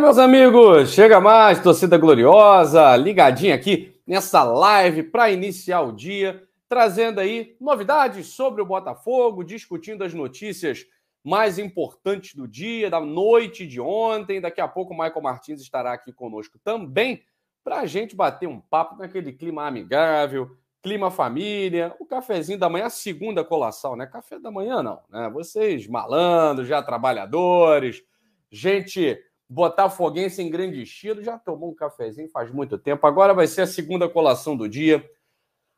meus amigos, chega mais, torcida gloriosa, ligadinha aqui nessa live para iniciar o dia, trazendo aí novidades sobre o Botafogo, discutindo as notícias mais importantes do dia, da noite de ontem. Daqui a pouco o Michael Martins estará aqui conosco também para a gente bater um papo naquele clima amigável, clima família, o cafezinho da manhã, a segunda colação, né? Café da manhã não, né? Vocês malandros, já trabalhadores, gente Botafoguense em grande estilo. Já tomou um cafezinho faz muito tempo. Agora vai ser a segunda colação do dia.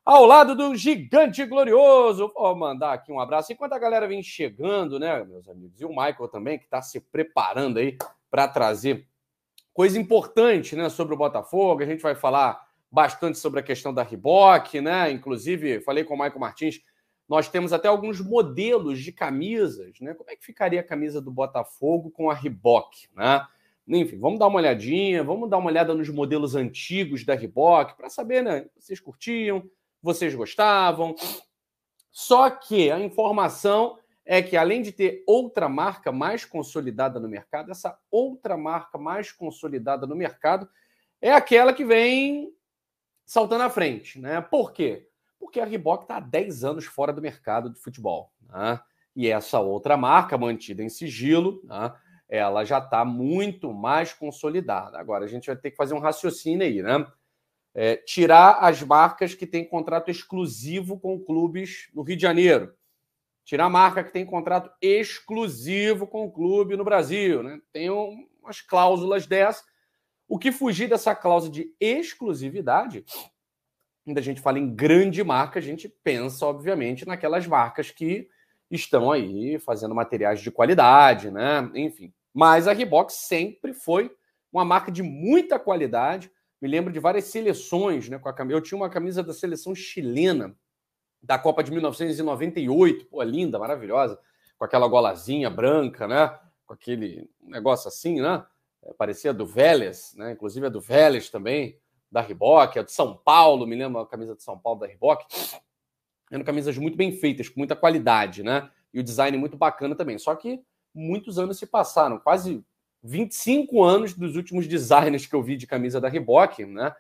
Ao lado do gigante glorioso. Vou mandar aqui um abraço. Enquanto a galera vem chegando, né, meus amigos? E o Michael também, que está se preparando aí para trazer coisa importante né, sobre o Botafogo. A gente vai falar bastante sobre a questão da Riboc, né? Inclusive, falei com o Michael Martins, nós temos até alguns modelos de camisas, né? Como é que ficaria a camisa do Botafogo com a Riboc, né? Enfim, vamos dar uma olhadinha, vamos dar uma olhada nos modelos antigos da Reebok para saber, né? Vocês curtiam, vocês gostavam. Só que a informação é que, além de ter outra marca mais consolidada no mercado, essa outra marca mais consolidada no mercado é aquela que vem saltando à frente. Né? Por quê? Porque a Reebok está há 10 anos fora do mercado de futebol. Né? E essa outra marca, mantida em sigilo, né? ela já está muito mais consolidada. Agora, a gente vai ter que fazer um raciocínio aí, né? É, tirar as marcas que têm contrato exclusivo com clubes no Rio de Janeiro. Tirar a marca que tem contrato exclusivo com o clube no Brasil. Né? Tem um, umas cláusulas dessa. O que fugir dessa cláusula de exclusividade, quando a gente fala em grande marca, a gente pensa, obviamente, naquelas marcas que estão aí fazendo materiais de qualidade, né? Enfim, mas a Reebok sempre foi uma marca de muita qualidade. Me lembro de várias seleções, né? Com a camisa. Eu tinha uma camisa da seleção chilena da Copa de 1998, pô, linda, maravilhosa, com aquela golazinha branca, né? Com aquele negócio assim, né? Parecia do Vélez, né? Inclusive a do Vélez também, da Reebok, a de São Paulo, me lembro a camisa de São Paulo da Reebok. Eram camisas muito bem feitas, com muita qualidade, né? E o design muito bacana também. Só que muitos anos se passaram, quase 25 anos dos últimos designs que eu vi de camisa da Reebok, né?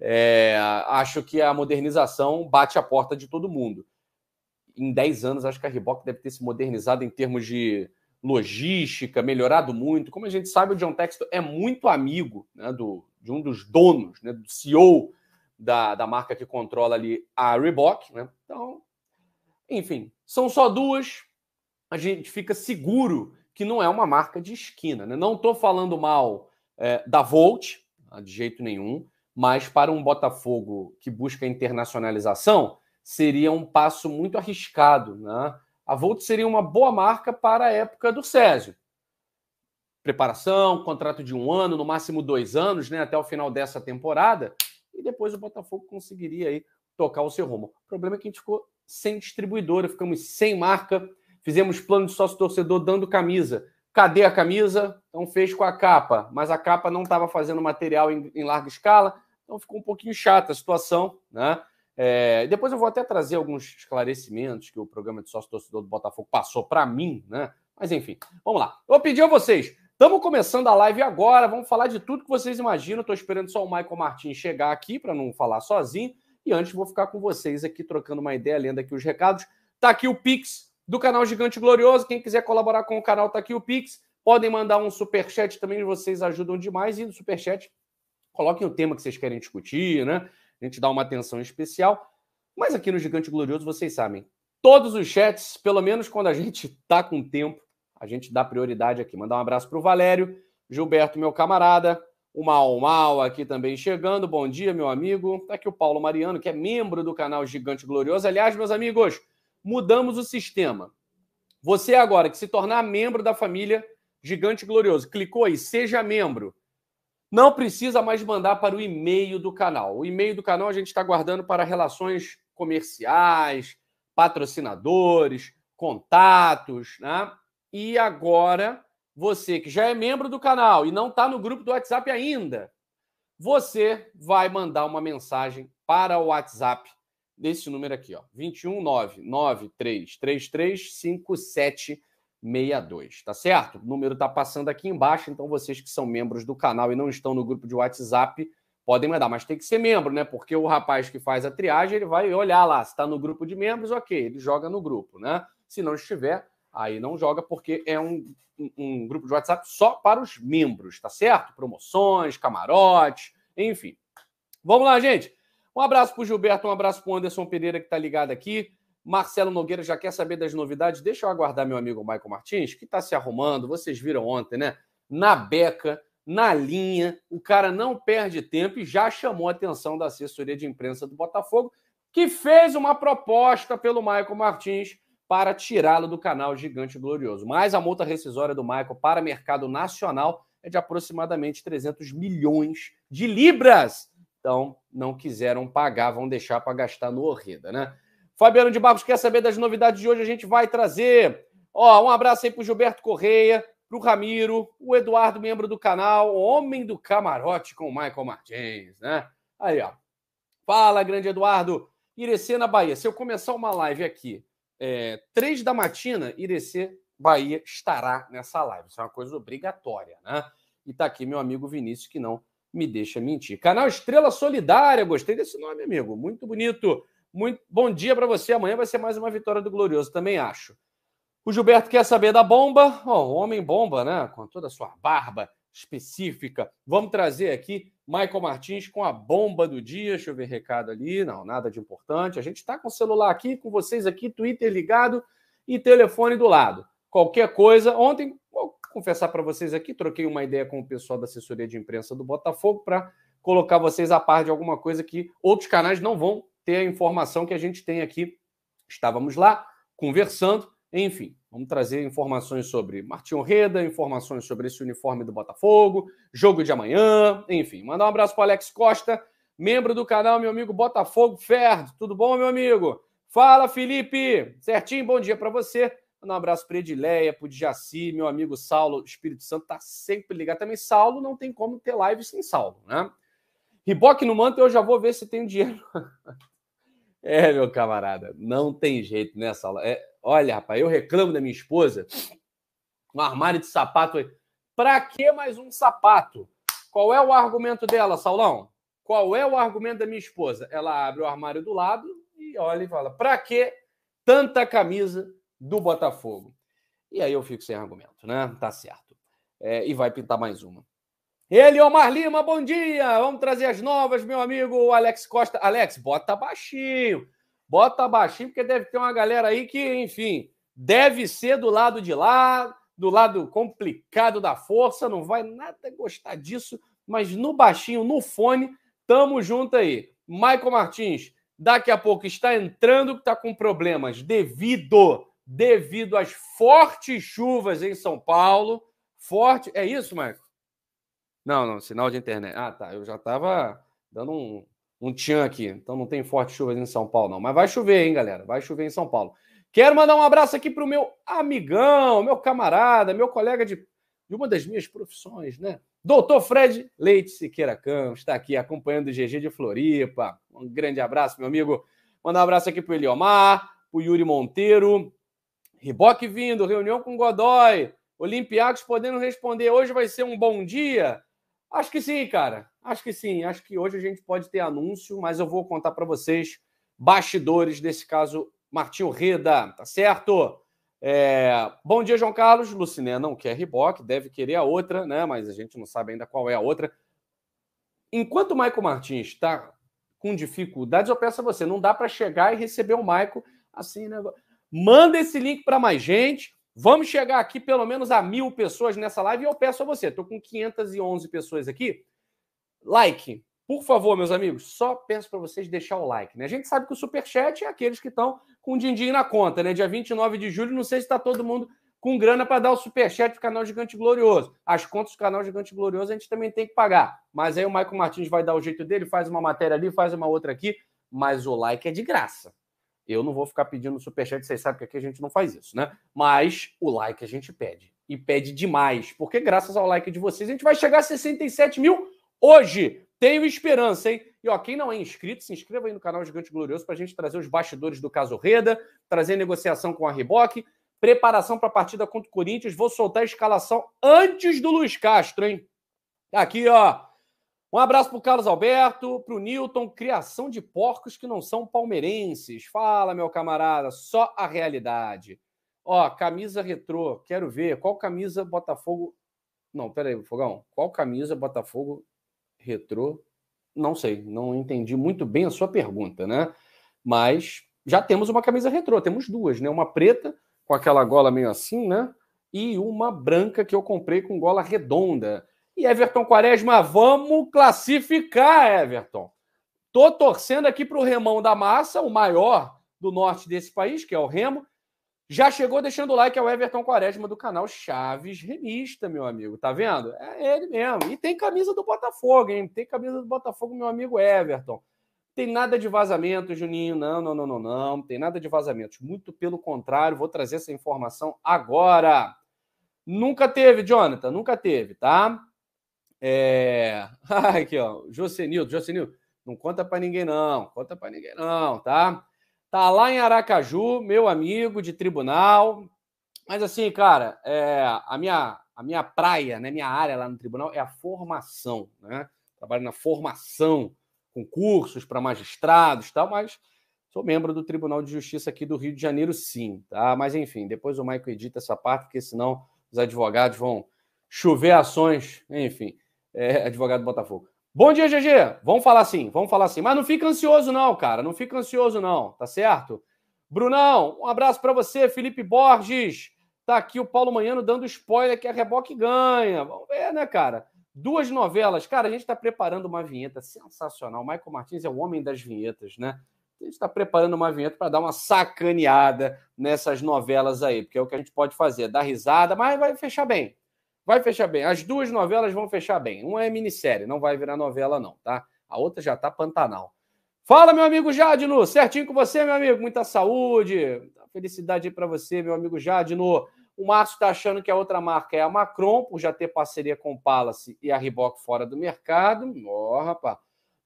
É, acho que a modernização bate a porta de todo mundo. Em 10 anos, acho que a Reebok deve ter se modernizado em termos de logística, melhorado muito. Como a gente sabe, o John Texton é muito amigo né, do, de um dos donos, né, do CEO da, da marca que controla ali a Reebok. Né? Então, enfim, são só duas a gente fica seguro que não é uma marca de esquina. Né? Não estou falando mal é, da Volt, ah, de jeito nenhum, mas para um Botafogo que busca internacionalização, seria um passo muito arriscado. Né? A Volt seria uma boa marca para a época do Césio. Preparação, contrato de um ano, no máximo dois anos, né, até o final dessa temporada, e depois o Botafogo conseguiria aí tocar o seu rumo. O problema é que a gente ficou sem distribuidora, ficamos sem marca, Fizemos plano de sócio-torcedor dando camisa. Cadê a camisa? Então fez com a capa, mas a capa não estava fazendo material em, em, larga escala, então ficou um pouquinho chata a situação, né? É, depois eu vou até trazer alguns esclarecimentos que o programa de sócio-torcedor do Botafogo passou para mim, né? Mas enfim, vamos lá. Eu vou pedir a vocês, Estamos começando a live agora, vamos falar de tudo que vocês imaginam. Estou esperando só o Michael Martins chegar aqui para não falar sozinho. E antes vou ficar com vocês aqui trocando uma ideia, lendo aqui os recados. Tá aqui o Pix do canal Gigante Glorioso. Quem quiser colaborar com o canal, tá aqui o Pix. Podem mandar um super chat também, vocês ajudam demais. E no super chat, coloquem o tema que vocês querem discutir, né? A gente dá uma atenção especial. Mas aqui no Gigante Glorioso, vocês sabem, todos os chats, pelo menos quando a gente tá com tempo, a gente dá prioridade aqui. Mandar um abraço para o Valério, Gilberto, meu camarada, o Mal Mal aqui também chegando. Bom dia, meu amigo. Tá aqui o Paulo Mariano, que é membro do canal Gigante Glorioso. Aliás, meus amigos, mudamos o sistema. Você agora que se tornar membro da família Gigante Glorioso, clicou aí, seja membro. Não precisa mais mandar para o e-mail do canal. O e-mail do canal a gente está guardando para relações comerciais, patrocinadores, contatos, né? E agora, você que já é membro do canal e não está no grupo do WhatsApp ainda, você vai mandar uma mensagem para o WhatsApp desse número aqui, ó, 21993335762, tá certo? O número tá passando aqui embaixo, então vocês que são membros do canal e não estão no grupo de WhatsApp podem mandar, mas tem que ser membro, né? Porque o rapaz que faz a triagem, ele vai olhar lá, se está no grupo de membros, ok, ele joga no grupo, né? Se não estiver, aí não joga, porque é um, um, um grupo de WhatsApp só para os membros, tá certo? Promoções, camarote, enfim. Vamos lá, gente. Um abraço para o Gilberto, um abraço para o Anderson Pereira que está ligado aqui. Marcelo Nogueira já quer saber das novidades. Deixa eu aguardar meu amigo Michael Martins, que está se arrumando. Vocês viram ontem, né? Na beca, na linha. O cara não perde tempo e já chamou a atenção da assessoria de imprensa do Botafogo, que fez uma proposta pelo Michael Martins para tirá-lo do canal Gigante Glorioso. Mas a multa rescisória do Michael para mercado nacional é de aproximadamente 300 milhões de libras. Então, não quiseram pagar, vão deixar para gastar no Orreda, né? Fabiano de Barros quer saber das novidades de hoje, a gente vai trazer. Ó, um abraço aí pro Gilberto Correia, pro Ramiro, o Eduardo, membro do canal, homem do camarote com o Michael Martins, né? Aí, ó. Fala, grande Eduardo. Irecê na Bahia. Se eu começar uma live aqui, é, três da matina, Irecê Bahia estará nessa live. Isso é uma coisa obrigatória, né? E tá aqui meu amigo Vinícius, que não me deixa mentir. Canal Estrela Solidária, gostei desse nome, amigo. Muito bonito. Muito bom dia para você. Amanhã vai ser mais uma vitória do Glorioso, também acho. O Gilberto quer saber da bomba. Oh, homem bomba, né? Com toda a sua barba específica. Vamos trazer aqui Michael Martins com a bomba do dia. Deixa eu ver recado ali. Não, nada de importante. A gente está com o celular aqui, com vocês aqui, Twitter ligado e telefone do lado. Qualquer coisa. Ontem confessar para vocês aqui, troquei uma ideia com o pessoal da assessoria de imprensa do Botafogo para colocar vocês a par de alguma coisa que outros canais não vão ter a informação que a gente tem aqui. Estávamos lá conversando, enfim, vamos trazer informações sobre Martinho Reda, informações sobre esse uniforme do Botafogo, jogo de amanhã, enfim. Mandar um abraço para Alex Costa, membro do canal, meu amigo Botafogo Ferdo. Tudo bom, meu amigo? Fala, Felipe! Certinho, bom dia para você um abraço para Edileia, para o Jaci, meu amigo Saulo, Espírito Santo, tá sempre ligado. Também Saulo não tem como ter live sem Saulo, né? Riboque no manto, eu já vou ver se tem dinheiro. é, meu camarada, não tem jeito nessa né, é, olha, rapaz, eu reclamo da minha esposa. Um armário de sapato. Para que mais um sapato? Qual é o argumento dela, Saulão? Qual é o argumento da minha esposa? Ela abre o armário do lado e olha e fala: para que tanta camisa? do Botafogo. E aí eu fico sem argumento, né? Tá certo. É, e vai pintar mais uma. Ele, Omar Lima, bom dia! Vamos trazer as novas, meu amigo Alex Costa. Alex, bota baixinho. Bota baixinho, porque deve ter uma galera aí que, enfim, deve ser do lado de lá, do lado complicado da força, não vai nada gostar disso, mas no baixinho, no fone, tamo junto aí. Michael Martins, daqui a pouco está entrando, que está com problemas devido devido às fortes chuvas em São Paulo. Forte. É isso, Marco? Não, não, sinal de internet. Ah, tá. Eu já estava dando um, um tchan aqui. Então não tem fortes chuvas em São Paulo, não. Mas vai chover, hein, galera? Vai chover em São Paulo. Quero mandar um abraço aqui para o meu amigão, meu camarada, meu colega de, de uma das minhas profissões, né? Doutor Fred Leite Siqueira Campos está aqui acompanhando o GG de Floripa. Um grande abraço, meu amigo. Mandar um abraço aqui para o Eliomar, para o Yuri Monteiro, Riboque vindo, reunião com Godoy, Olimpiados podendo responder. Hoje vai ser um bom dia? Acho que sim, cara. Acho que sim. Acho que hoje a gente pode ter anúncio, mas eu vou contar para vocês bastidores desse caso Martinho Reda, tá certo? É... Bom dia, João Carlos. Luciné não quer Riboc, deve querer a outra, né? Mas a gente não sabe ainda qual é a outra. Enquanto o Maico Martins está com dificuldades, eu peço a você, não dá para chegar e receber o Maico assim, né? Manda esse link para mais gente. Vamos chegar aqui pelo menos a mil pessoas nessa live. E eu peço a você, estou com 511 pessoas aqui. Like, por favor, meus amigos, só peço para vocês deixar o like. Né? A gente sabe que o superchat é aqueles que estão com o din-din na conta. né? Dia 29 de julho, não sei se está todo mundo com grana para dar o superchat para o canal Gigante Glorioso. As contas do canal Gigante Glorioso a gente também tem que pagar. Mas aí o Maicon Martins vai dar o jeito dele, faz uma matéria ali, faz uma outra aqui. Mas o like é de graça. Eu não vou ficar pedindo superchat, vocês sabem que aqui a gente não faz isso, né? Mas o like a gente pede. E pede demais, porque graças ao like de vocês a gente vai chegar a 67 mil hoje. Tenho esperança, hein? E ó, quem não é inscrito, se inscreva aí no canal Gigante Glorioso para a gente trazer os bastidores do caso Reda, trazer negociação com a Reboque, preparação para a partida contra o Corinthians. Vou soltar a escalação antes do Luiz Castro, hein? Aqui, ó. Um abraço para o Carlos Alberto, para o Newton, criação de porcos que não são palmeirenses. Fala, meu camarada, só a realidade. Ó, camisa retrô, quero ver. Qual camisa Botafogo. Não, peraí, Fogão. Qual camisa Botafogo retrô? Não sei, não entendi muito bem a sua pergunta, né? Mas já temos uma camisa retrô, temos duas, né? Uma preta, com aquela gola meio assim, né? E uma branca que eu comprei com gola redonda. E Everton Quaresma, vamos classificar, Everton. Tô torcendo aqui para o Remão da Massa, o maior do norte desse país, que é o Remo. Já chegou deixando o like, é o Everton Quaresma do canal Chaves Remista, meu amigo. Tá vendo? É ele mesmo. E tem camisa do Botafogo, hein? Tem camisa do Botafogo, meu amigo Everton. Tem nada de vazamento, Juninho. Não, não, não, não, não. Tem nada de vazamentos. Muito pelo contrário, vou trazer essa informação agora. Nunca teve, Jonathan, nunca teve, tá? É... Aqui, ó. Josenildo, Josenildo, não conta para ninguém, não. Conta para ninguém, não, tá? Tá lá em Aracaju, meu amigo de tribunal. Mas assim, cara, é... a, minha, a minha praia, né? Minha área lá no tribunal é a formação, né? Trabalho na formação, concursos para magistrados tal, mas sou membro do Tribunal de Justiça aqui do Rio de Janeiro, sim, tá? Mas enfim, depois o Maico edita essa parte, porque senão os advogados vão chover ações, enfim é, advogado do Botafogo. Bom dia, GG. Vamos falar assim, vamos falar assim. Mas não fica ansioso, não, cara. Não fica ansioso, não, tá certo? Brunão, um abraço para você, Felipe Borges. Tá aqui o Paulo Manhano dando spoiler que a Reboque ganha. Vamos ver, né, cara? Duas novelas. Cara, a gente está preparando uma vinheta sensacional. Michael Martins é o homem das vinhetas, né? A gente está preparando uma vinheta para dar uma sacaneada nessas novelas aí, porque é o que a gente pode fazer, dar risada, mas vai fechar bem. Vai fechar bem. As duas novelas vão fechar bem. Uma é minissérie, não vai virar novela, não, tá? A outra já tá Pantanal. Fala, meu amigo Jadno. Certinho com você, meu amigo. Muita saúde. Felicidade aí pra você, meu amigo Jadno. O Márcio está achando que a outra marca é a Macron, por já ter parceria com o Palace e a Reebok fora do mercado. Ó, oh, rapaz,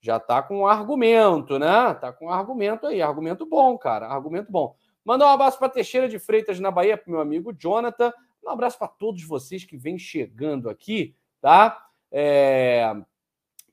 já tá com um argumento, né? Tá com um argumento aí, argumento bom, cara, argumento bom. Mandar um abraço para Teixeira de Freitas na Bahia, pro meu amigo Jonathan. Um abraço para todos vocês que vêm chegando aqui, tá? É...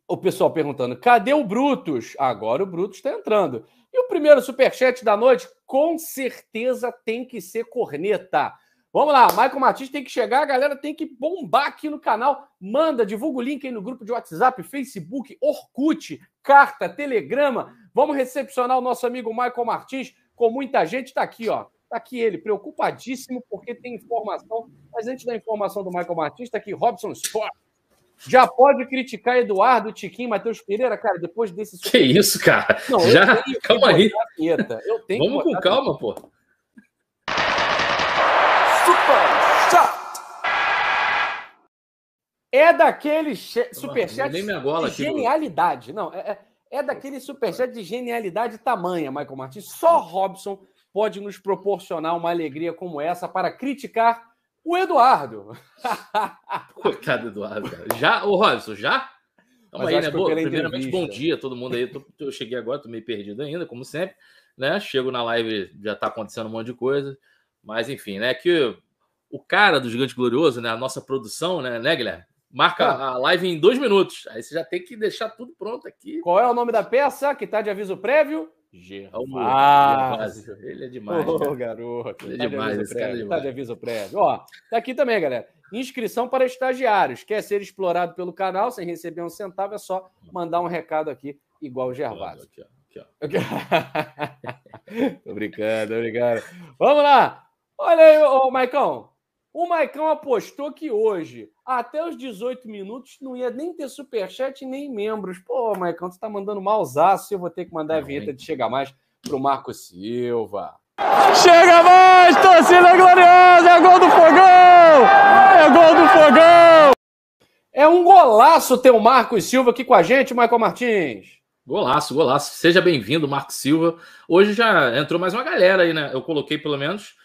O pessoal perguntando: cadê o Brutus? Agora o Brutus está entrando. E o primeiro superchat da noite, com certeza, tem que ser corneta. Vamos lá, Michael Martins tem que chegar, a galera tem que bombar aqui no canal. Manda, divulga o link aí no grupo de WhatsApp, Facebook, Orkut, carta, telegrama. Vamos recepcionar o nosso amigo Michael Martins com muita gente. Está aqui, ó. Está aqui ele, preocupadíssimo, porque tem informação. Mas antes da informação do Michael Martins, está aqui Robson Sport Já pode criticar Eduardo, Tiquinho, Matheus Pereira, cara, depois desse. Que isso, cara? Não, já. calma aí. Vamos com calma, pô. Super Chat! É daquele che... superchat de aqui, genialidade. Não, é, é, é daquele superchat de genialidade tamanha, Michael Martins. Só Robson pode nos proporcionar uma alegria como essa para criticar o Eduardo. Coitado, Eduardo. Já, ô Robson, já? Então, aí, né? Boa, primeiramente, bom dia todo mundo aí. eu cheguei agora, tô meio perdido ainda, como sempre. Né? Chego na live, já tá acontecendo um monte de coisa. Mas, enfim, né? Que o cara do Gigante Glorioso, né? A nossa produção, né, né Guilherme? Marca ah. a live em dois minutos. Aí você já tem que deixar tudo pronto aqui. Qual é o nome da peça que tá de aviso prévio? Gervásio. Ele é demais. Ô, oh, garoto. Ele é demais, de esse prévio, cara é demais. Tá de aviso é prévio. Tá ó, tá aqui também, galera. Inscrição para estagiários. Quer ser explorado pelo canal sem receber um centavo? É só mandar um recado aqui, igual o Gervásio. Aqui, ó. Aqui, ó. tô brincando, tô brincando. Vamos lá. Olha aí, ô, Maicão. O Maicão apostou que hoje até os 18 minutos não ia nem ter superchat nem membros. Pô, Maicon, tu tá mandando malzaço, eu vou ter que mandar a vinheta de Chega Mais pro Marco Silva. Chega mais, torcida gloriosa! É gol do Fogão! É gol do Fogão! É um golaço ter o Marcos Silva aqui com a gente, Michael Martins. Golaço, golaço. Seja bem-vindo, Marcos Silva. Hoje já entrou mais uma galera aí, né? Eu coloquei pelo menos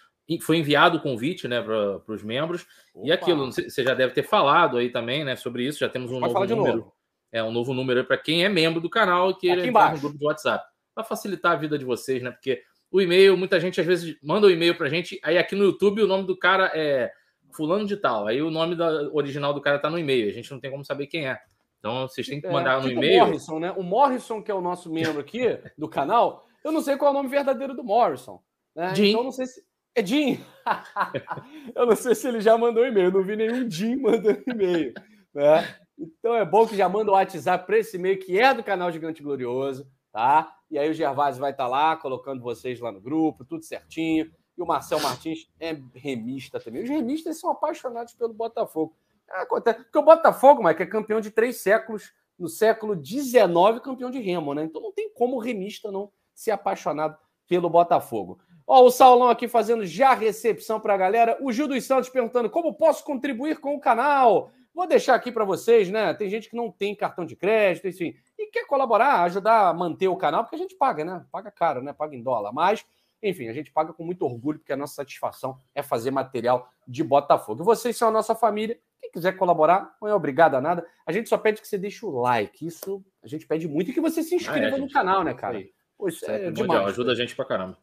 foi enviado o convite né, para os membros. Opa. E aquilo, você já deve ter falado aí também né, sobre isso. Já temos um novo número. Novo. É um novo número para quem é membro do canal e que ele embaixo. no grupo do WhatsApp. Para facilitar a vida de vocês, né? Porque o e-mail, muita gente às vezes manda o um e-mail a gente, aí aqui no YouTube o nome do cara é fulano de tal, aí o nome da, original do cara tá no e-mail, a gente não tem como saber quem é. Então vocês têm que é, mandar é, no tipo e-mail. O Morrison, né? O Morrison, que é o nosso membro aqui do canal, eu não sei qual é o nome verdadeiro do Morrison. Né? Então não sei se. Edinho! eu não sei se ele já mandou e-mail, eu não vi nenhum Jim mandando e-mail. Né? Então é bom que já manda o WhatsApp para esse e-mail que é do canal Gigante Glorioso, tá? E aí o Gervásio vai estar tá lá colocando vocês lá no grupo, tudo certinho. E o Marcel Martins é remista também. Os remistas são apaixonados pelo Botafogo. É, Acontece. Porque o Botafogo, Mike, é campeão de três séculos, no século XIX, campeão de remo, né? Então não tem como o remista não ser apaixonado pelo Botafogo. Ó, o Saulão aqui fazendo já recepção para a galera. O Gil dos Santos perguntando como posso contribuir com o canal. Vou deixar aqui para vocês, né? Tem gente que não tem cartão de crédito, enfim, e quer colaborar, ajudar a manter o canal, porque a gente paga, né? Paga caro, né? Paga em dólar. Mas, enfim, a gente paga com muito orgulho, porque a nossa satisfação é fazer material de Botafogo. E vocês são a nossa família. Quem quiser colaborar, não é obrigado a nada. A gente só pede que você deixe o like. Isso a gente pede muito. E que você se inscreva ah, é, no canal, né, cara? Pô, isso é, é demais. Ajuda a né? gente pra caramba.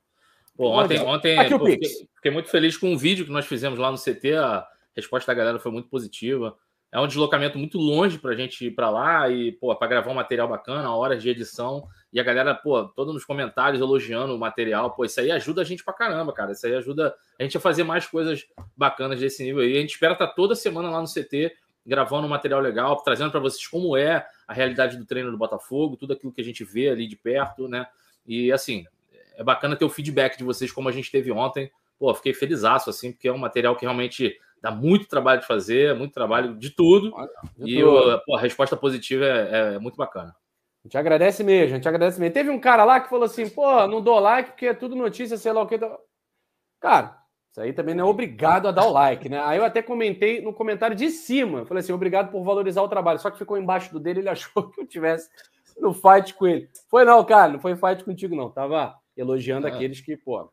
Pô, ontem, ontem Aqui é pô, fiquei, fiquei, muito feliz com um vídeo que nós fizemos lá no CT. A resposta da galera foi muito positiva. É um deslocamento muito longe para a gente ir para lá e, pô, para gravar um material bacana, horas de edição. E a galera, pô, todo nos comentários elogiando o material. Pô, isso aí ajuda a gente para caramba, cara. Isso aí ajuda a gente a fazer mais coisas bacanas desse nível aí. A gente espera estar tá toda semana lá no CT gravando um material legal, trazendo para vocês como é a realidade do treino do Botafogo, tudo aquilo que a gente vê ali de perto, né? E assim, é bacana ter o feedback de vocês, como a gente teve ontem. Pô, fiquei feliz assim, porque é um material que realmente dá muito trabalho de fazer, muito trabalho de tudo. Olha, e Pô, a resposta positiva é, é muito bacana. A gente agradece mesmo, a gente agradece mesmo. Teve um cara lá que falou assim, pô, não dou like porque é tudo notícia, sei lá o que. Cara, isso aí também não é obrigado a dar o like, né? Aí eu até comentei no comentário de cima, falei assim, obrigado por valorizar o trabalho. Só que ficou embaixo do dele, ele achou que eu tivesse no fight com ele. Foi não, cara, não foi fight contigo não, tava elogiando ah. aqueles que, pô,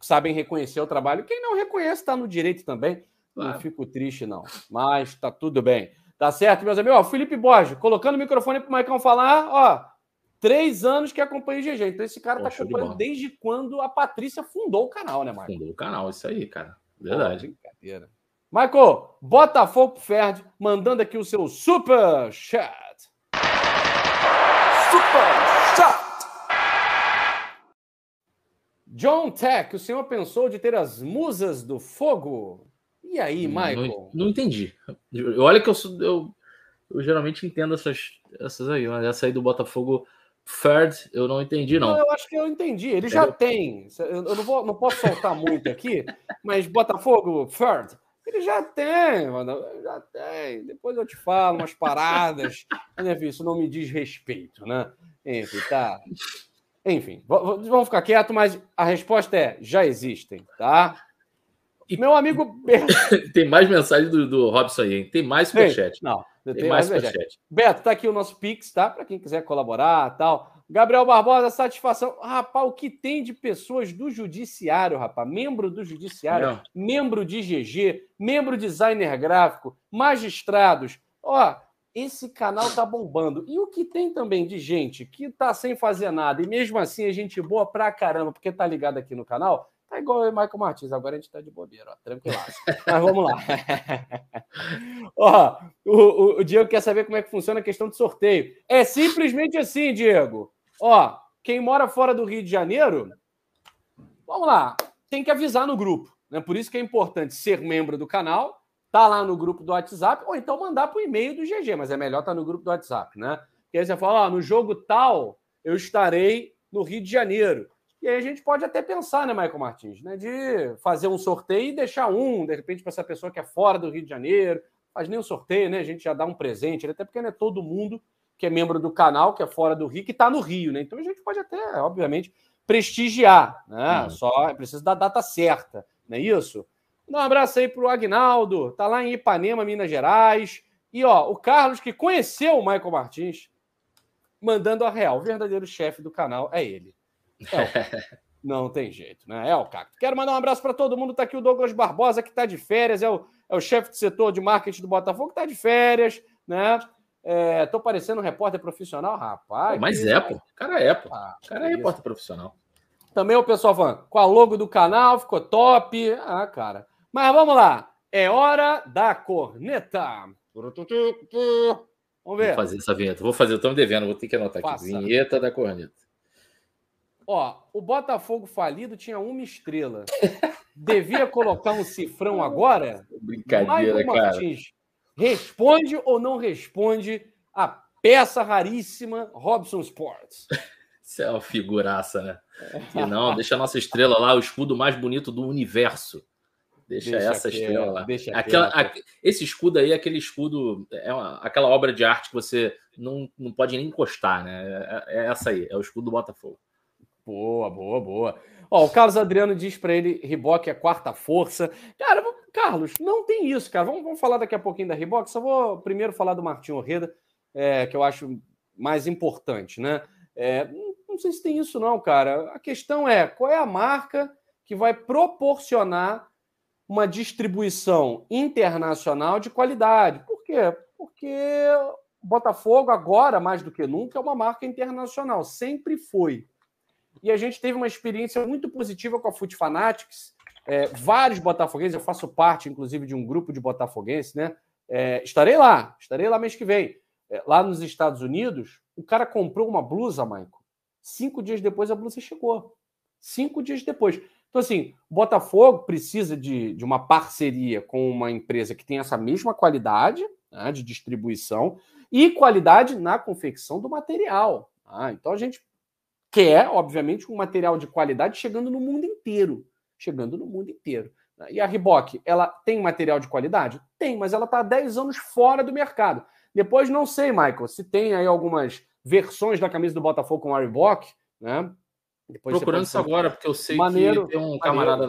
sabem reconhecer o trabalho. Quem não reconhece está no direito também. Claro. Não fico triste, não. Mas está tudo bem. Tá certo, meus amigos? Ó, Felipe Borges, colocando o microfone para o falar, ó, três anos que acompanha o GG. Então esse cara tá Pô, tá acompanhando de desde quando a Patrícia fundou o canal, né, Maicon? Fundou o canal, isso aí, cara. Verdade. brincadeira. Maicon, Botafogo Ferd, mandando aqui o seu super chat. Super chat! John Tech, o senhor pensou de ter as musas do fogo? E aí, Michael? Não, não entendi. Olha que eu, eu, eu geralmente entendo essas, essas aí, mas essa aí do Botafogo Third, eu não entendi, não. não eu acho que eu entendi. Ele já tem. Eu não, vou, não posso soltar muito aqui, mas Botafogo Third, ele já tem, mano. Já tem. Depois eu te falo umas paradas. né, isso não me diz respeito, né? Enfim, tá. Enfim, vamos ficar quieto, mas a resposta é: já existem, tá? E meu amigo. tem mais mensagem do, do Robson aí, hein? Tem mais superchat. Tem, não, tem, tem mais, mais superchat. Beto, tá aqui o nosso Pix, tá? Para quem quiser colaborar tal. Gabriel Barbosa, satisfação. Rapaz, o que tem de pessoas do judiciário, rapaz? Membro do judiciário, não. membro de GG, membro designer gráfico, magistrados. Ó, esse canal tá bombando. E o que tem também de gente que tá sem fazer nada e mesmo assim é gente boa pra caramba, porque tá ligado aqui no canal, tá igual o Michael Martins. Agora a gente tá de bobeira, ó, tranquilaço. Mas vamos lá. ó, o, o, Diego quer saber como é que funciona a questão de sorteio. É simplesmente assim, Diego. Ó, quem mora fora do Rio de Janeiro, vamos lá, tem que avisar no grupo. Né? Por isso que é importante ser membro do canal tá lá no grupo do WhatsApp, ou então mandar para o e-mail do GG, mas é melhor estar tá no grupo do WhatsApp, né? Porque aí você fala, ó, no jogo tal, eu estarei no Rio de Janeiro. E aí a gente pode até pensar, né, Michael Martins, né, de fazer um sorteio e deixar um, de repente, para essa pessoa que é fora do Rio de Janeiro, faz nem um sorteio, né? A gente já dá um presente, até porque não é todo mundo que é membro do canal, que é fora do Rio, que está no Rio, né? Então a gente pode até, obviamente, prestigiar, né? Hum. Só é preciso da data certa, não é isso? Dá um abraço aí pro Agnaldo, tá lá em Ipanema, Minas Gerais. E ó, o Carlos, que conheceu o Michael Martins, mandando a real. O verdadeiro chefe do canal é ele. É o... Não tem jeito, né? É o Cacto. Quero mandar um abraço para todo mundo. Tá aqui o Douglas Barbosa, que tá de férias, é o, é o chefe de setor de marketing do Botafogo, tá de férias, né? É, tô parecendo um repórter profissional, rapaz. Mas é, pô. Cara é, pô. Ah, cara é repórter profissional. Também o pessoal falando, com a logo do canal, ficou top. Ah, cara. Mas vamos lá. É hora da corneta. Vamos ver. Vou fazer essa vinheta. Vou fazer, eu tô me devendo, vou ter que anotar Passa. aqui. Vinheta da corneta. Ó, o Botafogo falido tinha uma estrela. Devia colocar um cifrão agora? Brincadeira, cara. Martins, responde ou não responde a peça raríssima Robson Sports? Isso é uma figuraça, né? E não, deixa a nossa estrela lá, o escudo mais bonito do universo. Deixa, deixa essa estrela lá. Aquela, aquela, a, esse escudo aí, é aquele escudo, é uma, aquela obra de arte que você não, não pode nem encostar, né? É, é, é essa aí, é o escudo do Botafogo. Boa, boa, boa. Ó, o Carlos Adriano diz para ele: Riboc é quarta força. Cara, Carlos, não tem isso, cara. Vamos, vamos falar daqui a pouquinho da Riboc. Só vou primeiro falar do Martinho Orreda, é, que eu acho mais importante, né? É, não sei se tem isso, não, cara. A questão é qual é a marca que vai proporcionar uma distribuição internacional de qualidade. Por quê? Porque Botafogo, agora mais do que nunca, é uma marca internacional, sempre foi. E a gente teve uma experiência muito positiva com a Foot Fanatics. É, vários botafoguenses, eu faço parte, inclusive, de um grupo de botafoguenses, né? É, estarei lá, estarei lá mês que vem. É, lá nos Estados Unidos, o cara comprou uma blusa, Michael. Cinco dias depois a blusa chegou. Cinco dias depois. Então, assim, o Botafogo precisa de, de uma parceria com uma empresa que tem essa mesma qualidade né, de distribuição e qualidade na confecção do material. Tá? Então, a gente quer, obviamente, um material de qualidade chegando no mundo inteiro. Chegando no mundo inteiro. Né? E a Riboc, ela tem material de qualidade? Tem, mas ela está há 10 anos fora do mercado. Depois, não sei, Michael, se tem aí algumas versões da camisa do Botafogo com a Reebok, né? Depois Procurando isso agora, porque eu sei maneiro, que tem um camarada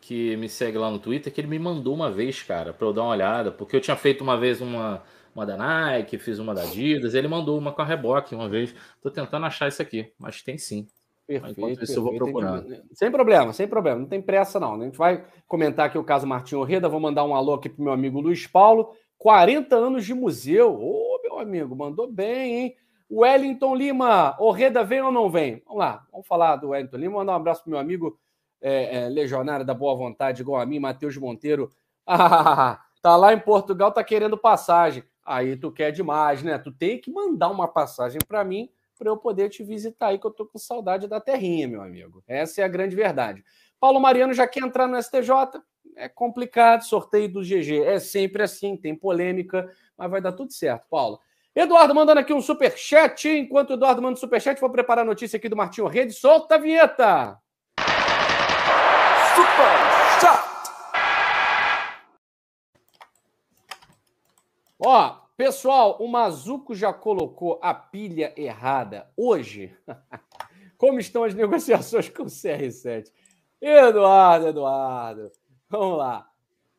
que me segue lá no Twitter que ele me mandou uma vez, cara, para eu dar uma olhada, porque eu tinha feito uma vez uma, uma da Nike, fiz uma da Adidas, ele mandou uma com a Reebok uma vez. Tô tentando achar isso aqui, mas tem sim. Perfeito, Enquanto isso, perfeito. eu vou procurar. Sem problema, sem problema. Não tem pressa, não. Né? A gente vai comentar aqui o caso Martinho Orreda. Vou mandar um alô aqui pro meu amigo Luiz Paulo. 40 anos de museu. Ô, meu amigo, mandou bem, hein? Wellington Lima, Orreda vem ou não vem? Vamos lá, vamos falar do Wellington Lima. Mandar um abraço pro meu amigo é, é, legionário da boa vontade, igual a mim, Matheus Monteiro. tá lá em Portugal, tá querendo passagem. Aí tu quer demais, né? Tu tem que mandar uma passagem para mim para eu poder te visitar aí, que eu tô com saudade da terrinha, meu amigo. Essa é a grande verdade. Paulo Mariano já quer entrar no STJ, é complicado, sorteio do GG é sempre assim, tem polêmica, mas vai dar tudo certo, Paulo. Eduardo mandando aqui um superchat. Enquanto o Eduardo manda o superchat, vou preparar a notícia aqui do Martinho Rede. Solta a vinheta! Superchat! Ó, pessoal, o Mazuco já colocou a pilha errada hoje. Como estão as negociações com o CR7? Eduardo, Eduardo, vamos lá.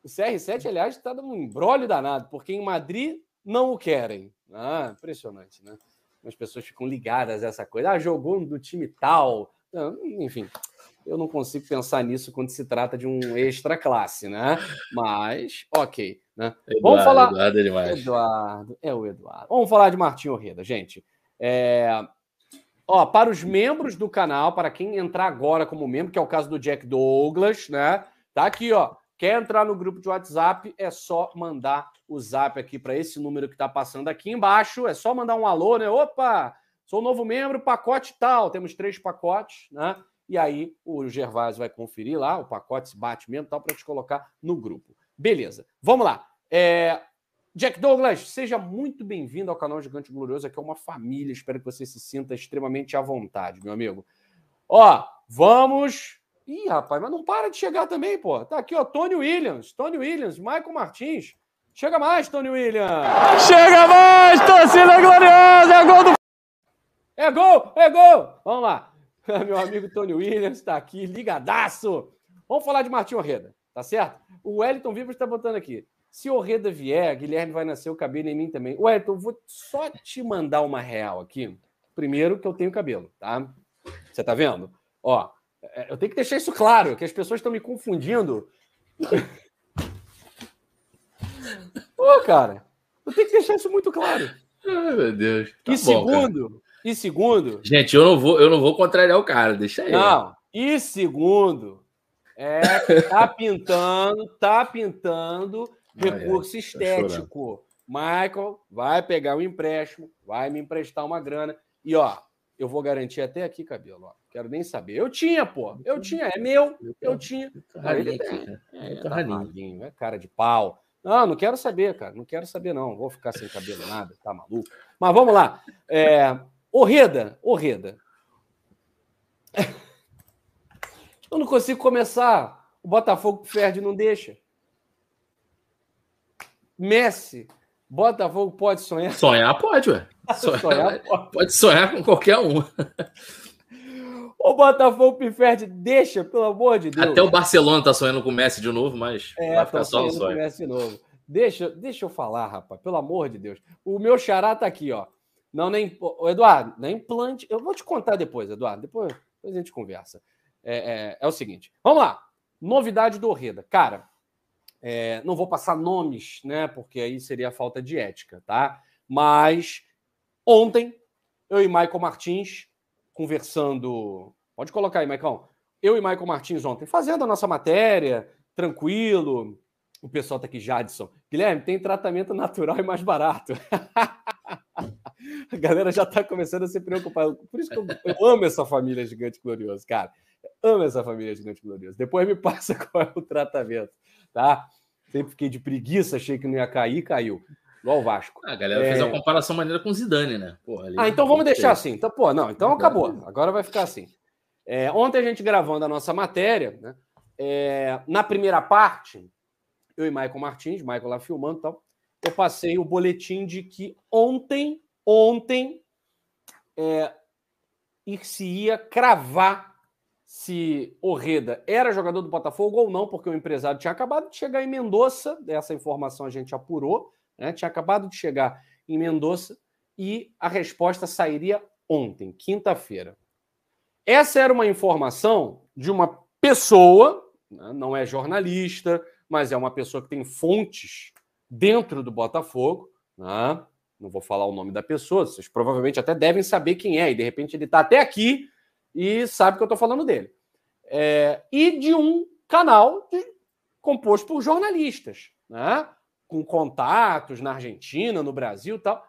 O CR7, aliás, está num embrólio danado, porque em Madrid não o querem. Ah, impressionante, né? As pessoas ficam ligadas a essa coisa. Ah, jogou do time tal. Ah, enfim, eu não consigo pensar nisso quando se trata de um extra classe, né? Mas, ok. Né? Eduardo, Vamos falar. Eduardo é demais. Eduardo, é o Eduardo. Vamos falar de Martinho Orreda, gente. É... Ó, para os membros do canal, para quem entrar agora como membro, que é o caso do Jack Douglas, né? Tá aqui, ó. Quer entrar no grupo de WhatsApp? É só mandar o zap aqui para esse número que está passando aqui embaixo. É só mandar um alô, né? Opa, sou novo membro, pacote tal. Temos três pacotes, né? E aí o Gervásio vai conferir lá o pacote, se bate mesmo tal, para te colocar no grupo. Beleza, vamos lá. É... Jack Douglas, seja muito bem-vindo ao canal Gigante Glorioso. Aqui é uma família, espero que você se sinta extremamente à vontade, meu amigo. Ó, vamos Ih, rapaz, mas não para de chegar também, pô. Tá aqui, ó, Tony Williams, Tony Williams, Michael Martins. Chega mais, Tony Williams! Chega mais, torcida gloriosa! É gol do. É gol, é gol! Vamos lá. Meu amigo Tony Williams está aqui, ligadaço! Vamos falar de Martinho Orreda, tá certo? O Wellington Vibras está botando aqui. Se Orreda vier, Guilherme vai nascer o cabelo em mim também. Wellington, vou só te mandar uma real aqui. Primeiro que eu tenho cabelo, tá? Você tá vendo? Ó, é, eu tenho que deixar isso claro, que as pessoas estão me confundindo. Pô, cara, eu tenho que deixar isso muito claro. Ai, meu Deus. Tá e bom, segundo, cara. e segundo. Gente, eu não vou, eu não vou contrariar o cara, deixa aí. Não. E segundo, é, tá pintando, tá pintando recurso tá estético. Michael vai pegar o um empréstimo, vai me emprestar uma grana. E ó, eu vou garantir até aqui, cabelo. Ó. Quero nem saber. Eu tinha, pô. Eu tinha. É meu. Eu tinha. ele tem. Tá né? né? É, é cara de pau. Não, não quero saber, cara. Não quero saber, não. Vou ficar sem cabelo nada. Tá maluco? Mas vamos lá. É... Orreda. Orreda. Eu não consigo começar. O Botafogo perde não deixa. Messi, Botafogo pode sonhar? Sonhar pode, ué. Sonhar, sonhar pode. pode. sonhar com qualquer um. O Botafogo Piferde, deixa, pelo amor de Deus. Até o Barcelona tá sonhando com o Messi de novo, mas é, vai ficar só no sonho. Com o Messi de novo. Deixa, deixa eu falar, rapaz, pelo amor de Deus. O meu xará tá aqui, ó. Não, nem. Eduardo, nem plante. Eu vou te contar depois, Eduardo. Depois, depois a gente conversa. É, é, é o seguinte. Vamos lá. Novidade do Reda. Cara, é, não vou passar nomes, né? Porque aí seria falta de ética, tá? Mas ontem, eu e Michael Martins conversando. Pode colocar aí, Maicon. Eu e Michael Martins ontem, fazendo a nossa matéria, tranquilo. O pessoal tá aqui, Jadson. Guilherme, tem tratamento natural e mais barato. a galera já tá começando a se preocupar. Por isso que eu, eu amo essa família Gigante Glorioso, cara. amo essa família Gigante Glorioso. Depois me passa qual é o tratamento, tá? Sempre fiquei de preguiça, achei que não ia cair, caiu. Igual o Vasco. Ah, a galera é... fez uma comparação maneira com o Zidane, né? Porra, ah, então vamos deixar ter. assim. Então, pô, não, então acabou. Agora vai ficar assim. É, ontem a gente gravando a nossa matéria, né? É, na primeira parte, eu e Michael Martins, Michael lá filmando e tal, eu passei o boletim de que ontem, ontem, é, se ia cravar se Orreda era jogador do Botafogo ou não, porque o empresário tinha acabado de chegar em Mendoza, essa informação a gente apurou, né? tinha acabado de chegar em Mendoza e a resposta sairia ontem, quinta-feira. Essa era uma informação de uma pessoa, né? não é jornalista, mas é uma pessoa que tem fontes dentro do Botafogo, né? não vou falar o nome da pessoa, vocês provavelmente até devem saber quem é, e de repente ele está até aqui e sabe que eu estou falando dele. É, e de um canal de, composto por jornalistas. Né? com contatos na Argentina, no Brasil tal.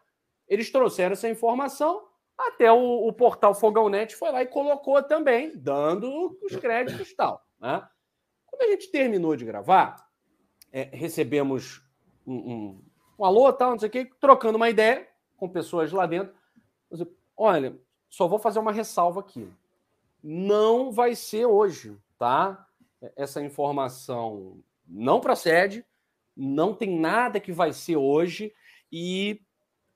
Eles trouxeram essa informação, até o, o portal Fogãonet foi lá e colocou também, dando os créditos tal. Né? Quando a gente terminou de gravar, é, recebemos um, um, um, alô, tal, não sei o quê, trocando uma ideia com pessoas lá dentro. Olha, só vou fazer uma ressalva aqui. Não vai ser hoje, tá? Essa informação não procede não tem nada que vai ser hoje e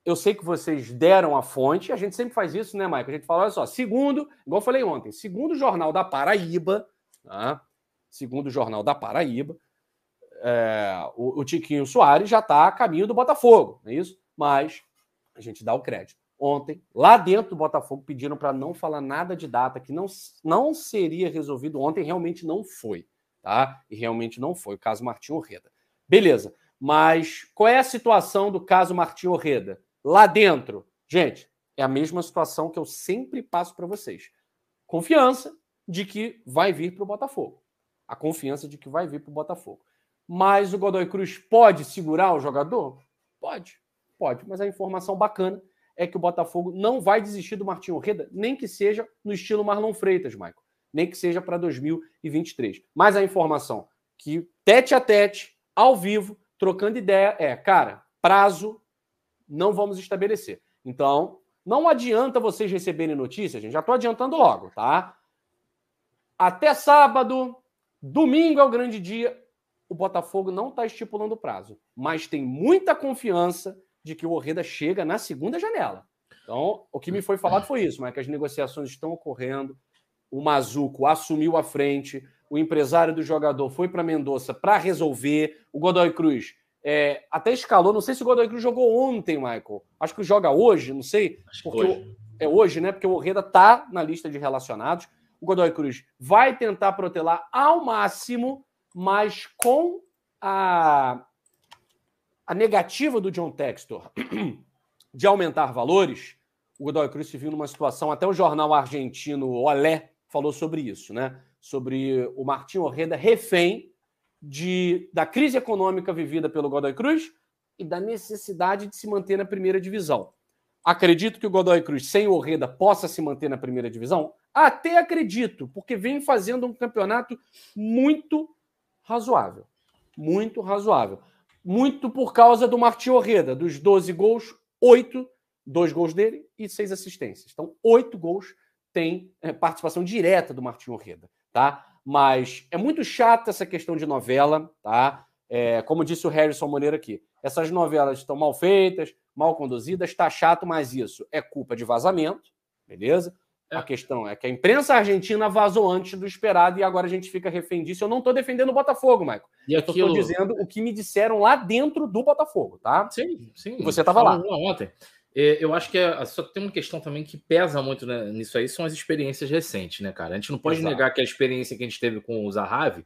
eu sei que vocês deram a fonte, a gente sempre faz isso, né, Maicon? A gente fala, olha só, segundo, igual eu falei ontem, segundo o Jornal da Paraíba, tá? segundo o Jornal da Paraíba, é, o, o, Tiquinho Soares já está a caminho do Botafogo, não é isso? Mas a gente dá o crédito. Ontem, lá dentro do Botafogo, pediram para não falar nada de data, que não, não seria resolvido ontem, realmente não foi, tá? E realmente não foi, o caso Martinho Reda. Beleza. Mas qual é a situação do caso Martim Orreda? Lá dentro, gente, é a mesma situação que eu sempre passo para vocês. Confiança de que vai vir para o Botafogo. A confiança de que vai vir para o Botafogo. Mas o Godoy Cruz pode segurar o jogador? Pode, pode. Mas a informação bacana é que o Botafogo não vai desistir do Martinho Reda, nem que seja no estilo Marlon Freitas, Michael. Nem que seja para 2023. Mas a informação que tete a tete ao vivo, trocando ideia, é, cara, prazo não vamos estabelecer. Então, não adianta vocês receberem notícias, gente. Já estou adiantando logo, tá? Até sábado, domingo é o grande dia. O Botafogo não está estipulando prazo, mas tem muita confiança de que o Orreda chega na segunda janela. Então, o que me foi falado foi isso, mas é que as negociações estão ocorrendo. O Mazuco assumiu a frente, o empresário do jogador foi para Mendonça para resolver. O Godoy Cruz é, até escalou. Não sei se o Godoy Cruz jogou ontem, Michael. Acho que joga hoje, não sei. Acho porque hoje. O, é hoje, né? Porque o Reda tá na lista de relacionados. O Godoy Cruz vai tentar protelar ao máximo, mas com a, a negativa do John Textor de aumentar valores, o Godoy Cruz se viu numa situação, até o jornal argentino Olé falou sobre isso, né? sobre o Martim Orreda refém de, da crise econômica vivida pelo Godoy Cruz e da necessidade de se manter na primeira divisão. Acredito que o Godoy Cruz, sem o Orreda, possa se manter na primeira divisão? Até acredito, porque vem fazendo um campeonato muito razoável. Muito razoável. Muito por causa do Martim Orreda. Dos 12 gols, 8, dois gols dele e seis assistências. Então, oito gols tem é, participação direta do Martim Orreda tá? Mas é muito chata essa questão de novela, tá? É, como disse o Harrison Moreira aqui, essas novelas estão mal feitas, mal conduzidas, está chato, mas isso é culpa de vazamento, beleza? É. A questão é que a imprensa argentina vazou antes do esperado e agora a gente fica refém disso. Eu não estou defendendo o Botafogo, Maico. E aquilo... Eu estou dizendo o que me disseram lá dentro do Botafogo, tá? Sim, sim. Você estava lá. lá ontem. É, eu acho que é, só tem uma questão também que pesa muito né, nisso aí, são as experiências recentes, né, cara? A gente não pode Exato. negar que a experiência que a gente teve com o Zahavi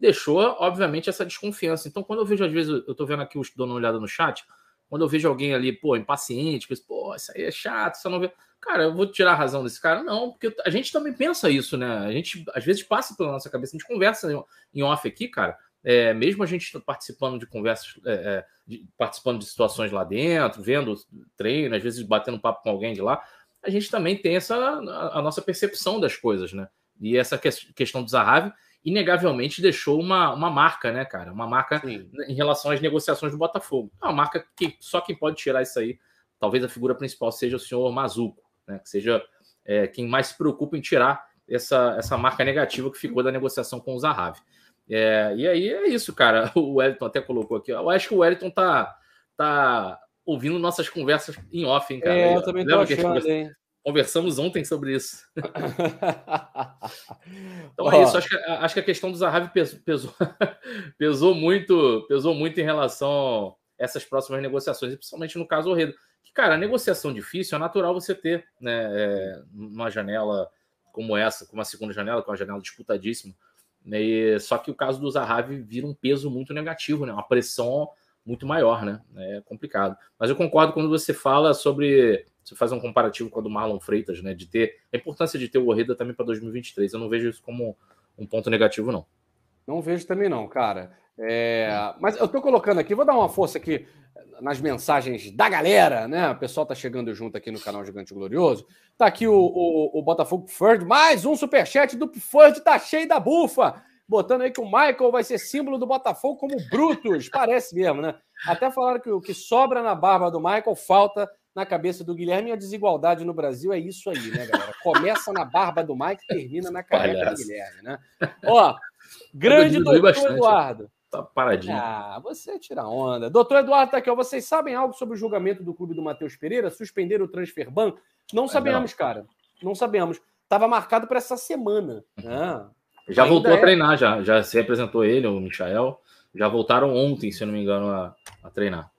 deixou, obviamente, essa desconfiança. Então, quando eu vejo, às vezes, eu tô vendo aqui, dou uma olhada no chat, quando eu vejo alguém ali, pô, impaciente, penso, pô, isso aí é chato, isso não vê. Cara, eu vou tirar a razão desse cara, não, porque a gente também pensa isso, né? A gente, às vezes, passa pela nossa cabeça, a gente conversa em off aqui, cara é, mesmo a gente participando de conversas, é, é, de, participando de situações lá dentro, vendo treino, às vezes batendo papo com alguém de lá, a gente também tem essa a, a nossa percepção das coisas, né? E essa que, questão do Zahavi, inegavelmente, deixou uma, uma marca, né, cara? Uma marca Sim. em relação às negociações do Botafogo. É uma marca que só quem pode tirar isso aí, talvez a figura principal seja o senhor Mazuco, né? Que seja é, quem mais se preocupa em tirar essa, essa marca negativa que ficou da negociação com o Zahavi. É, e aí é isso, cara. O Wellington até colocou aqui. Eu acho que o Wellington tá, tá ouvindo nossas conversas em off, hein, cara? É, eu também Lembra tô achando, conversa... hein? Conversamos ontem sobre isso. então é isso. Acho que, acho que a questão dos Zahavi pesou, pesou, pesou, muito, pesou muito em relação a essas próximas negociações, principalmente no caso Orredo. Que, cara, negociação difícil é natural você ter, né? É, numa janela como essa, com uma segunda janela, que é uma janela disputadíssima né? E, só que o caso do Zahavi vira um peso muito negativo, né? Uma pressão muito maior, né? É complicado. Mas eu concordo quando você fala sobre. Você faz um comparativo com a do Marlon Freitas, né? De ter. A importância de ter o Orreda também para 2023. Eu não vejo isso como um ponto negativo, não. Não vejo também, não, cara. É, mas eu estou colocando aqui, vou dar uma força aqui nas mensagens da galera, né? O pessoal está chegando junto aqui no canal Gigante Glorioso. Tá aqui o, o, o Botafogo Ferd, mais um superchat do Ferd, está cheio da bufa. Botando aí que o Michael vai ser símbolo do Botafogo como Brutus, parece mesmo, né? Até falaram que o que sobra na barba do Michael falta na cabeça do Guilherme. E a desigualdade no Brasil é isso aí, né, galera? Começa na barba do Michael, e termina na careca do Guilherme, né? Ó, grande doutor Eduardo. Tá paradinho. Ah, você tira onda. Doutor Eduardo tá ó. vocês sabem algo sobre o julgamento do clube do Matheus Pereira? Suspender o transfer ban? Não sabemos, não. cara. Não sabemos. Tava marcado para essa semana. Né? Uhum. já voltou é... a treinar, já. Já se apresentou ele, o Michael. Já voltaram ontem, se eu não me engano, a, a treinar.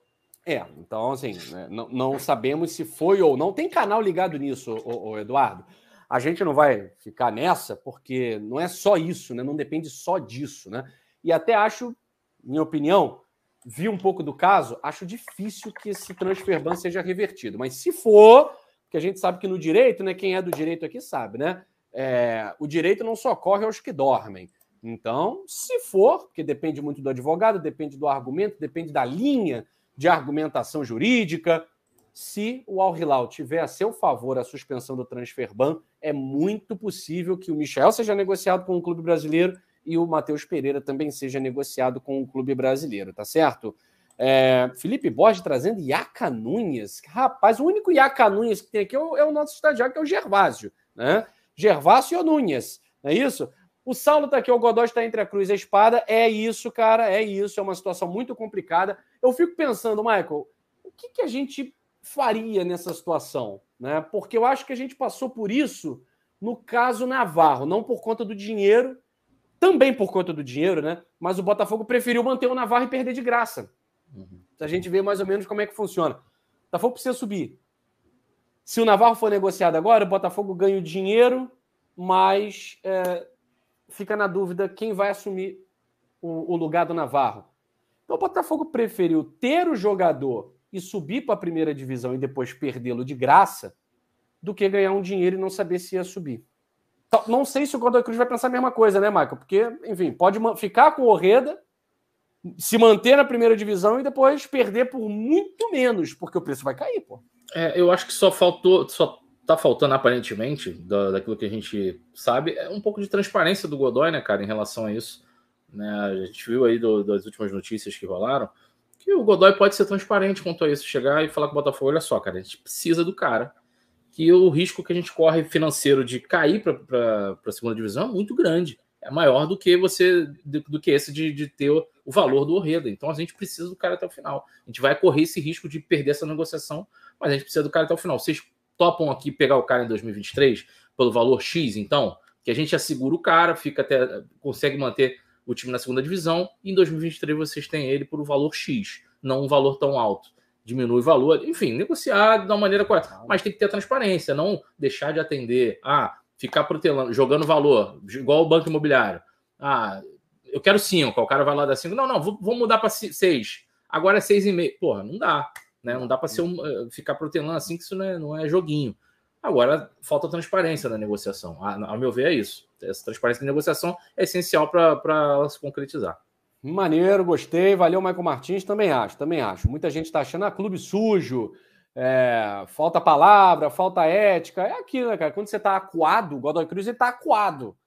É, então, assim, né, não, não, sabemos se foi ou não. Tem canal ligado nisso, ô, ô, Eduardo. A gente não vai ficar nessa, porque não é só isso, né? Não depende só disso, né? E até acho minha opinião, vi um pouco do caso, acho difícil que esse transfer ban seja revertido. Mas se for, porque a gente sabe que no direito, né? Quem é do direito aqui sabe, né? É, o direito não socorre aos que dormem. Então, se for, porque depende muito do advogado, depende do argumento, depende da linha de argumentação jurídica. Se o Al Hilal tiver a seu favor a suspensão do transfer ban, é muito possível que o Michel seja negociado com o clube brasileiro e o Matheus Pereira também seja negociado com o clube brasileiro, tá certo? É, Felipe Borges trazendo Iaca Nunes. Rapaz, o único Iaca Nunes que tem aqui é o, é o nosso estagiário, que é o Gervásio, né? Gervásio o Nunes, não é isso? O Saulo tá aqui, o Godói está entre a cruz e a espada. É isso, cara, é isso. É uma situação muito complicada. Eu fico pensando, Michael, o que, que a gente faria nessa situação? Né? Porque eu acho que a gente passou por isso no caso Navarro, não por conta do dinheiro, também por conta do dinheiro, né? Mas o Botafogo preferiu manter o Navarro e perder de graça. Uhum. A gente vê mais ou menos como é que funciona. O Botafogo precisa subir. Se o Navarro for negociado agora, o Botafogo ganha o dinheiro, mas é, fica na dúvida quem vai assumir o, o lugar do Navarro. Então o Botafogo preferiu ter o jogador e subir para a primeira divisão e depois perdê-lo de graça do que ganhar um dinheiro e não saber se ia subir. Então, não sei se o Godoy Cruz vai pensar a mesma coisa, né, Michael? Porque, enfim, pode ficar com o Orreda, se manter na primeira divisão e depois perder por muito menos, porque o preço vai cair, pô. É, eu acho que só faltou, só tá faltando aparentemente, da, daquilo que a gente sabe, é um pouco de transparência do Godoy, né, cara, em relação a isso. Né? A gente viu aí do, das últimas notícias que rolaram que o Godoy pode ser transparente quanto a isso, chegar e falar com o Botafogo, olha só, cara, a gente precisa do cara que o risco que a gente corre financeiro de cair para a segunda divisão é muito grande. É maior do que você do, do que esse de, de ter o, o valor do Orreda. Então a gente precisa do cara até o final. A gente vai correr esse risco de perder essa negociação, mas a gente precisa do cara até o final. Vocês topam aqui pegar o cara em 2023 pelo valor X, então, que a gente assegura o cara, fica até consegue manter o time na segunda divisão, e em 2023 vocês têm ele por um valor X, não um valor tão alto diminui o valor, enfim, negociar de uma maneira correta. Mas tem que ter transparência, não deixar de atender, ah, ficar protelando, jogando valor, igual o banco imobiliário. Ah, eu quero 5, o cara vai lá dar 5. Não, não, vou, vou mudar para 6. Agora é 6,5. Porra, não dá. Né? Não dá para um, eh, ficar protelando assim, que isso não é, não é joguinho. Agora, falta transparência na negociação. Ah, a, meu ver, é isso. Essa transparência na negociação é essencial para ela se concretizar. Maneiro, gostei. Valeu, Michael Martins. Também acho, também acho. Muita gente está achando, ah, clube sujo, é, falta palavra, falta ética. É aquilo, né, cara? Quando você está acuado, o Godoy Cruz está acuado.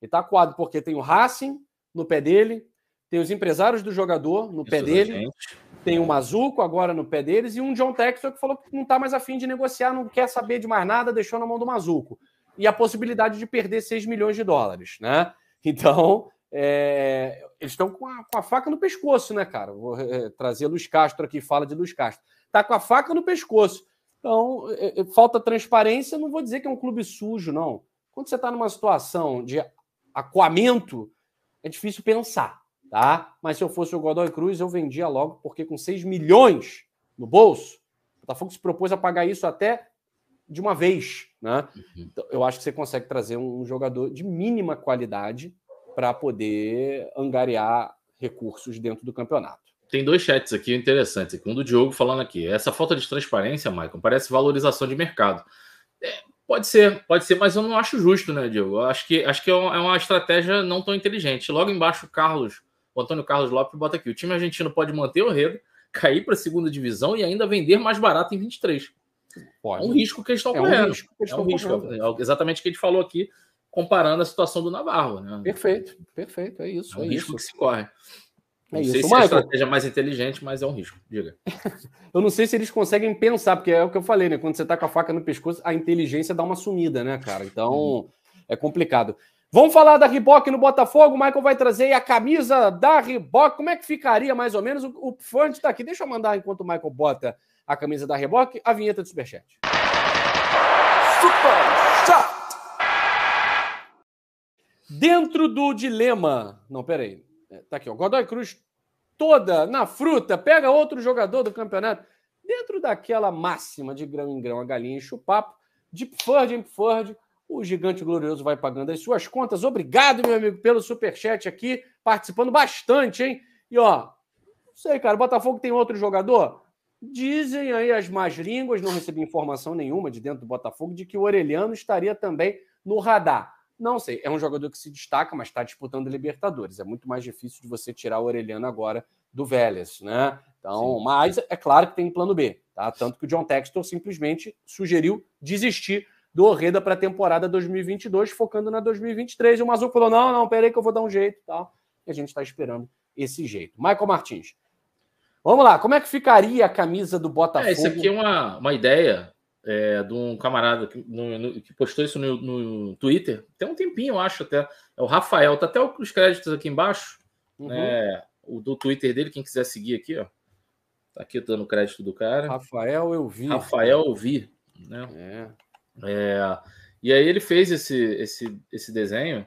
Ele está acuado porque tem o Racing no pé dele, tem os empresários do jogador no Isso pé dele, gente. tem o Mazuco agora no pé deles e um John Texel que falou que não está mais afim de negociar, não quer saber de mais nada, deixou na mão do Mazuco. E a possibilidade de perder 6 milhões de dólares, né? Então, é, eles estão com, com a, faca no pescoço, né, cara? Vou é, é, trazer Luiz Castro aqui, fala de Luiz Castro. Tá com a faca no pescoço. Então, é, é falta transparência, não vou dizer que é um clube sujo, não. Quando você está numa situação de acuamento, é difícil pensar, tá? Mas se eu fosse o Godoy Cruz, eu vendia logo, porque com 6 milhões no bolso, o Botafogo se propôs a pagar isso até de uma vez, né? Uhum. Então, eu acho que você consegue trazer um jogador de mínima qualidade, para poder angariar recursos dentro do campeonato. Tem dois chats aqui interessantes. Aqui. Um do Diogo falando aqui. Essa falta de transparência, Michael, parece valorização de mercado. É, pode ser, pode ser, mas eu não acho justo, né, Diogo? Eu acho que, acho que é uma é estratégia não tão inteligente. Logo embaixo, o Carlos, o Antônio Carlos Lopes bota aqui. O time argentino pode manter o enredo, cair para a segunda divisão e ainda vender mais barato em 23. Pode. É um risco que eles estão é correndo. Um risco que eles é um risco. É exatamente o que a gente falou aqui comparando a situação do Navarro. Né? Perfeito, perfeito, é isso. É um é risco isso. que se corre. É não é sei isso. se Michael, é a estratégia mais inteligente, mas é um risco. Diga. eu não sei se eles conseguem pensar, porque é o que eu falei, né? Quando você tá com a faca no pescoço, a inteligência dá uma sumida, né, cara? Então uhum. é complicado. Vamos falar da Reebok no Botafogo. O Michael vai trazer aí a camisa da Reebok. Como é que ficaria mais ou menos? O, o Fund está aqui. Deixa eu mandar enquanto o Michael bota a camisa da Reebok, a vinheta do Superchat. Superchat! Dentro do dilema. Não, peraí. É, tá aqui, ó. Godoy Cruz toda na fruta, pega outro jogador do campeonato. Dentro daquela máxima de grão em grão, a galinha enche o papo, de Pford em Pford, o gigante glorioso vai pagando as suas contas. Obrigado, meu amigo, pelo superchat aqui, participando bastante, hein? E ó, não sei, cara, o Botafogo tem outro jogador? Dizem aí as más línguas, não recebi informação nenhuma de dentro do Botafogo, de que o Orelhano estaria também no radar. Não sei. É um jogador que se destaca, mas está disputando Libertadores. É muito mais difícil de você tirar o Orelhano agora do Vélez, né? Então, Sim. mas é claro que tem um plano B, tá? Tanto que o John Textor simplesmente sugeriu desistir do Orreda para a temporada 2022, focando na 2023. E o Mazuco falou: não, não, peraí que eu vou dar um jeito tal. E a gente está esperando esse jeito. Michael Martins. Vamos lá, como é que ficaria a camisa do Botafogo? É, isso aqui é uma, uma ideia é, de um camarada que, no, no, que postou isso no, no, Twitter, tem um tempinho, eu acho até. É o Rafael, tá até os créditos aqui embaixo, uhum. né? O do Twitter dele, quem quiser seguir aqui, ó. Tá aqui dando crédito do cara. Rafael eu vi. Rafael eu vi, né? É. é. E aí ele fez esse, esse, esse desenho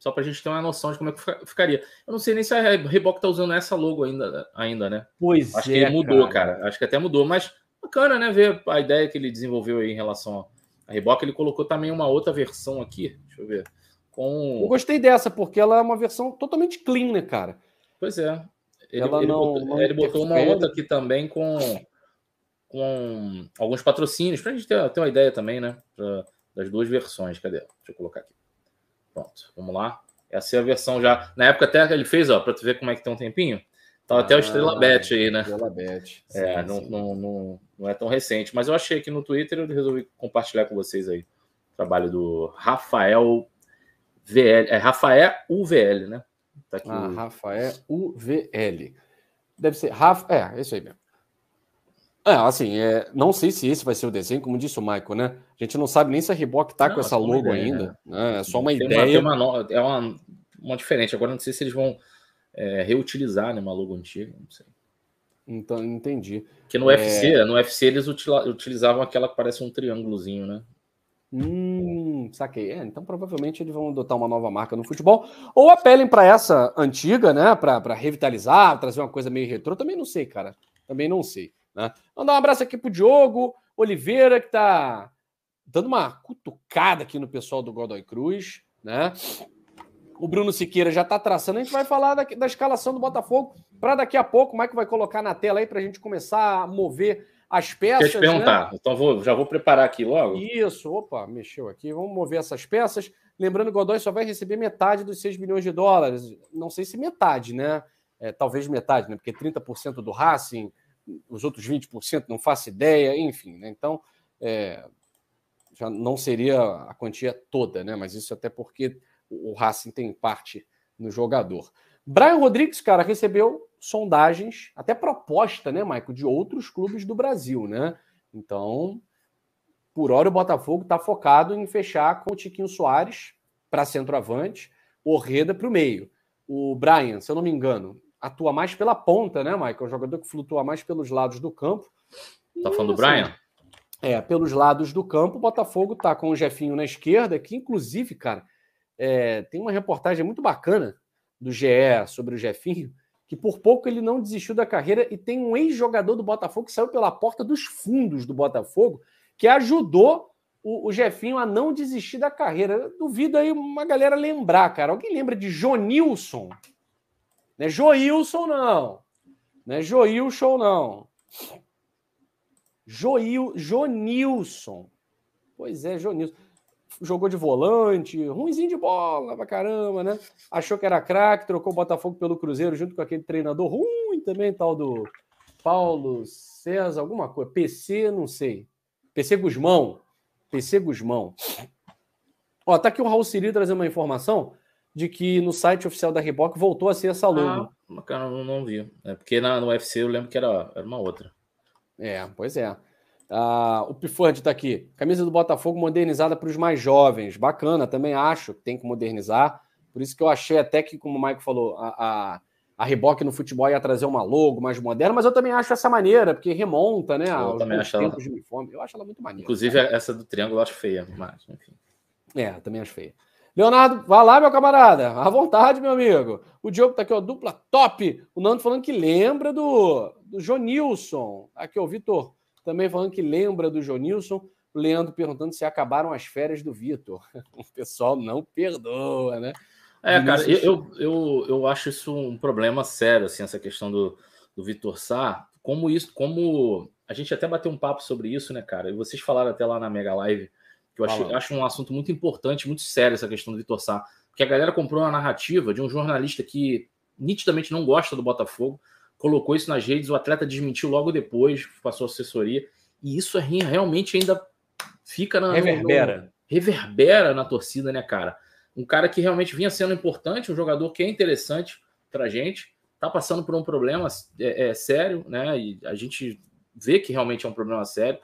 só para a gente ter uma noção de como é que ficaria. Eu não sei nem se a Reebok tá usando essa logo ainda, ainda né? Pois Acho é, que mudou, cara. cara. Acho que até mudou, mas Bacana, né? Ver a ideia que ele desenvolveu aí em relação a Reboque. Ele colocou também uma outra versão aqui. Deixa eu ver. Com... Eu gostei dessa, porque ela é uma versão totalmente clean, né, cara? Pois é. Ele, ela ele não, botou, não ele botou uma outra aqui também com, com alguns patrocínios, para a gente ter, ter uma ideia também, né? Pra, das duas versões. Cadê? Deixa eu colocar aqui. Pronto, vamos lá. Essa é a versão já. Na época até ele fez, ó, para tu ver como é que tem um tempinho. Tá até ah, o Estrela Bet aí, né? Estrela Bet. É, sim, não, sim. Não, não, não é tão recente. Mas eu achei aqui no Twitter eu resolvi compartilhar com vocês aí. O trabalho do Rafael VL. É Rafael UVL, né? Tá aqui. Ah, Rafael UVL. Deve ser Rafa. É, é isso aí mesmo. É, assim, é, não sei se esse vai ser o desenho, como disse o Michael, né? A gente não sabe nem se a Reebok tá não, com essa logo ideia, ainda. Né? né? É só uma tem ideia. Uma, uma, é uma, uma diferente. Agora não sei se eles vão é, reutilizar né, uma logo antiga, não sei. Então, entendi. Porque no é... UFC, no UFC eles utilizavam aquela que parece um triângulozinho, né? Hum, saquei. É, então provavelmente eles vão adotar uma nova marca no futebol. Ou apelem para essa antiga, né? Para revitalizar, trazer uma coisa meio retrô. Também não sei, cara. Também não sei. Né? Mandar um abraço aqui pro Diogo Oliveira, que tá dando uma cutucada aqui no pessoal do Godoy Cruz, né? o Bruno Siqueira já está traçando. A gente vai falar da, da escalação do Botafogo para daqui a pouco. O Maicon é vai colocar na tela aí para a gente começar a mover as peças. Quer te né? perguntar, né? então vou, já vou preparar aqui logo. Isso, opa, mexeu aqui. Vamos mover essas peças. Lembrando, o Godoy só vai receber metade dos 6 milhões de dólares. Não sei se metade, né? É, talvez metade, né? Porque 30% do Racing, os outros 20% não faço ideia, enfim, né? Então, é, já não seria a quantia toda, né? Mas isso até porque o Racing tem parte no jogador. Brian Rodrigues, cara, recebeu sondagens, até proposta, né, Maico, de outros clubes do Brasil, né? Então, por hora o Botafogo está focado em fechar com o Tiquinho Soares para centroavante, Orreda para o meio. O Brian, se eu não me engano, atua mais pela ponta, né, Michael? É um jogador que flutua mais pelos lados do campo. Tá falando do hum, Brian? É, pelos lados do campo, o Botafogo tá com o Jefinho na esquerda, que inclusive, cara, é, tem uma reportagem muito bacana do GE sobre o Jefinho, que por pouco ele não desistiu da carreira e tem um ex-jogador do Botafogo que saiu pela porta dos fundos do Botafogo, que ajudou o, o Jefinho a não desistir da carreira. Eu duvido aí uma galera lembrar, cara. Alguém lembra de Jonilson? Não é Joilson, não. Não é Joilson, não. Joil, Jonilson. Pois é, Jonilson jogou de volante, ruimzinho de bola pra caramba, né? Achou que era craque, trocou o Botafogo pelo Cruzeiro junto com aquele treinador ruim também, tal do Paulo César, alguma coisa, PC, não sei. PC Gusmão, PC Gusmão. Ó, tá aqui o Raul Siri trazendo uma informação de que no site oficial da Reebok voltou a ser essa logo. Ah, cara, não, não vi. É porque na, no UFC eu lembro que era, era uma outra. É, pois é. Ah, o Pifante está aqui. Camisa do Botafogo modernizada para os mais jovens. Bacana, também acho que tem que modernizar. Por isso que eu achei até que, como o Maico falou, a, a, a no futebol ia trazer uma logo mais moderna, mas eu também acho essa maneira, porque remonta, né? Eu também acho ela... de uniforme. Eu acho ela muito maneira. Inclusive, cara. essa do triângulo eu acho feia, mas enfim. É, também acho feia. Leonardo, vá lá, meu camarada. À vontade, meu amigo. O Diogo tá aqui, ó, dupla top. O Nando falando que lembra do, do Jonilson. Aqui, ó, o Vitor. Também falando que lembra do Jonilson. Leandro perguntando se acabaram as férias do Vitor. O pessoal não perdoa, né? É, cara, eu, eu, eu acho isso um problema sério, assim, essa questão do, do Vitor Sá. Como isso, como a gente até bateu um papo sobre isso, né, cara? E vocês falaram até lá na Mega Live, que eu acho um assunto muito importante, muito sério essa questão do Vitor Sá. Porque a galera comprou uma narrativa de um jornalista que nitidamente não gosta do Botafogo, colocou isso nas redes, o atleta desmentiu logo depois, passou assessoria, e isso realmente ainda fica na. Reverbera. No, reverbera na torcida, né, cara? Um cara que realmente vinha sendo importante, um jogador que é interessante pra gente, tá passando por um problema é, é sério, né? E a gente vê que realmente é um problema sério.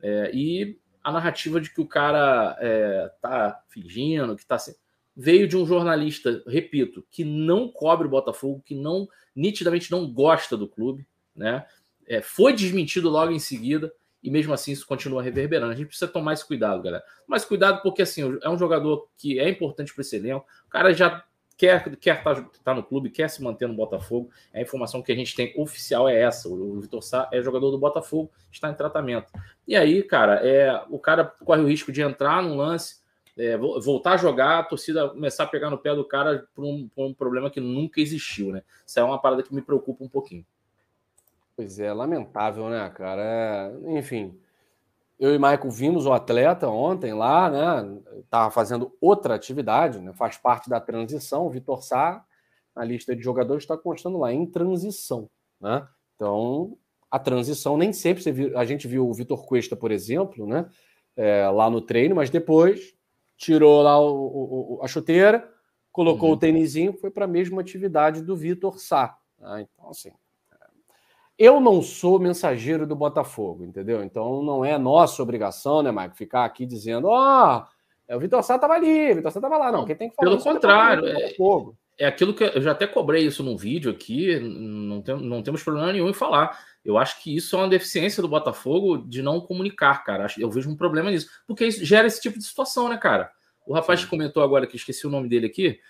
É, e a narrativa de que o cara é, tá fingindo, que tá. Se veio de um jornalista, repito, que não cobre o Botafogo, que não nitidamente não gosta do clube, né? É, foi desmentido logo em seguida e mesmo assim isso continua reverberando. A gente precisa tomar esse cuidado, galera. Mas cuidado porque assim é um jogador que é importante para esse elenco. O cara já quer quer estar tá, tá no clube, quer se manter no Botafogo. A informação que a gente tem oficial é essa. O Vitor Sá é jogador do Botafogo, está em tratamento. E aí, cara, é o cara corre o risco de entrar num lance é, voltar a jogar, a torcida começar a pegar no pé do cara por um, por um, problema que nunca existiu, né? Isso é uma parada que me preocupa um pouquinho. Pois é, lamentável, né, cara? É, enfim, eu e Michael vimos o atleta ontem lá, né? Estava fazendo outra atividade, né? Faz parte da transição. O Vitor Sá, na lista de jogadores, está constando lá em transição, né? Então, a transição nem sempre você viu, a gente viu o Vitor Cuesta, por exemplo, né? É, lá no treino, mas depois tirou lá o, o, o, a chuteira, colocou uhum. o tênisinho, foi para a mesma atividade do Vitor Sá. Né? Então, assim, é, eu não sou mensageiro do Botafogo, entendeu? Então não é nossa obrigação, né, Maicon, ficar aqui dizendo, ó, oh, o Vitor Sá estava ali, o Vitor Sá estava lá. Não, quem tem que falar Pelo contrário, é o Botafogo. É, é aquilo que eu já até cobrei isso num vídeo aqui, não, tem, não temos problema nenhum em falar. Eu acho que isso é uma deficiência do Botafogo de não comunicar, cara. Eu vejo um problema nisso, porque isso gera esse tipo de situação, né, cara? O rapaz que comentou agora, que esqueci o nome dele aqui,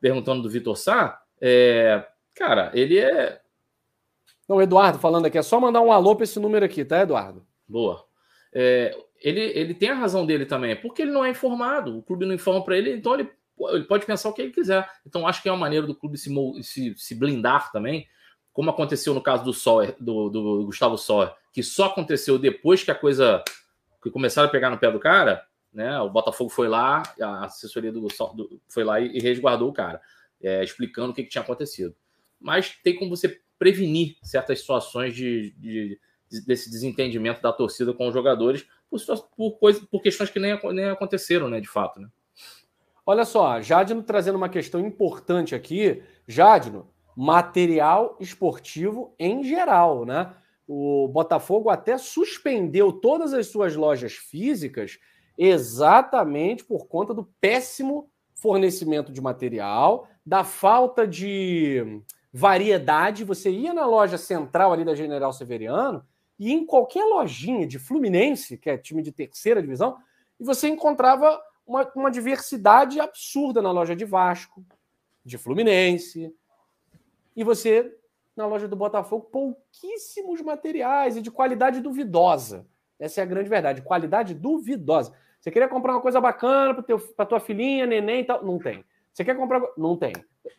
perguntando do Vitor Sá, é, cara, ele é. Não, Eduardo falando aqui, é só mandar um alô para esse número aqui, tá, Eduardo? Boa. É, ele, ele tem a razão dele também, é porque ele não é informado, o clube não informa para ele, então ele ele pode pensar o que ele quiser. Então, acho que é uma maneira do clube se, se, se blindar também, como aconteceu no caso do, Sol, do, do Gustavo Sol, que só aconteceu depois que a coisa. que começaram a pegar no pé do cara, né? O Botafogo foi lá, a assessoria do, do foi lá e, e resguardou o cara, é, explicando o que, que, tinha acontecido. Mas tem como você prevenir certas situações de, de, de desse desentendimento da torcida com os jogadores por, por, coisa, por questões que nem, nem aconteceram, né, de fato, né? Olha só, Jadno trazendo uma questão importante aqui. Jadno, material esportivo em geral, né? O Botafogo até suspendeu todas as suas lojas físicas exatamente por conta do péssimo fornecimento de material, da falta de variedade. Você ia na loja central ali da General Severiano e em qualquer lojinha de Fluminense, que é time de terceira divisão, e você encontrava uma, uma diversidade absurda na loja de Vasco, de Fluminense. E você, na loja do Botafogo, pouquíssimos materiais e de qualidade duvidosa. Essa é a grande verdade, qualidade duvidosa. Você queria comprar uma coisa bacana para tua filhinha, neném e tal? Não tem. Você quer comprar? Não tem.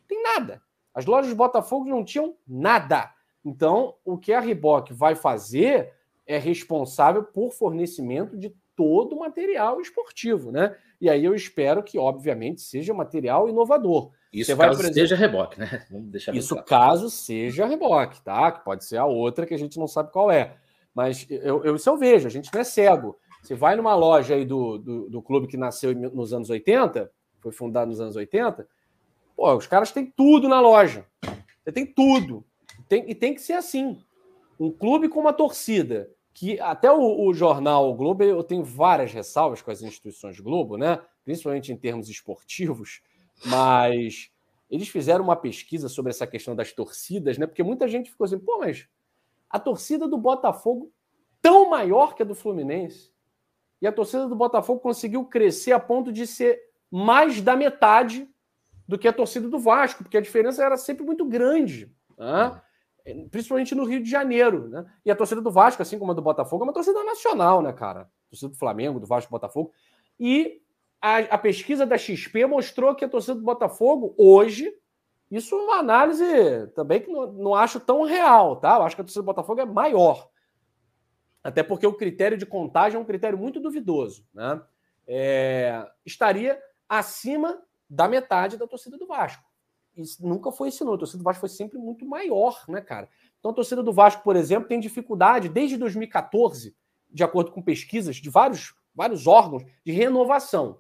Tem nada. As lojas do Botafogo não tinham nada. Então, o que a Reebok vai fazer é responsável por fornecimento de todo o material esportivo, né? E aí eu espero que, obviamente, seja material inovador. Isso Você vai, caso exemplo, seja reboque, né? Vamos deixar isso claro. caso seja reboque, tá? Que pode ser a outra que a gente não sabe qual é. Mas eu, eu, isso eu vejo, a gente não é cego. Você vai numa loja aí do, do, do clube que nasceu nos anos 80, foi fundado nos anos 80, pô, os caras têm tudo na loja. Você tem tudo. Tem, e tem que ser assim. Um clube com uma torcida que até o, o jornal Globo, eu tenho várias ressalvas com as instituições Globo, né? principalmente em termos esportivos, mas eles fizeram uma pesquisa sobre essa questão das torcidas, né? Porque muita gente ficou assim, pô, mas a torcida do Botafogo tão maior que a do Fluminense. E a torcida do Botafogo conseguiu crescer a ponto de ser mais da metade do que a torcida do Vasco, porque a diferença era sempre muito grande. Né? É principalmente no Rio de Janeiro, né? E a torcida do Vasco, assim como a do Botafogo, é uma torcida nacional, né, cara? A torcida do Flamengo, do Vasco, do Botafogo. E a, a pesquisa da XP mostrou que a torcida do Botafogo, hoje, isso é uma análise também que não, não acho tão real, tá? Eu acho que a torcida do Botafogo é maior. Até porque o critério de contagem é um critério muito duvidoso, né? É, estaria acima da metade da torcida do Vasco nunca foi esse número. A torcida do Vasco foi sempre muito maior, né, cara? Então a torcida do Vasco, por exemplo, tem dificuldade desde 2014, de acordo com pesquisas de vários, vários órgãos, de renovação.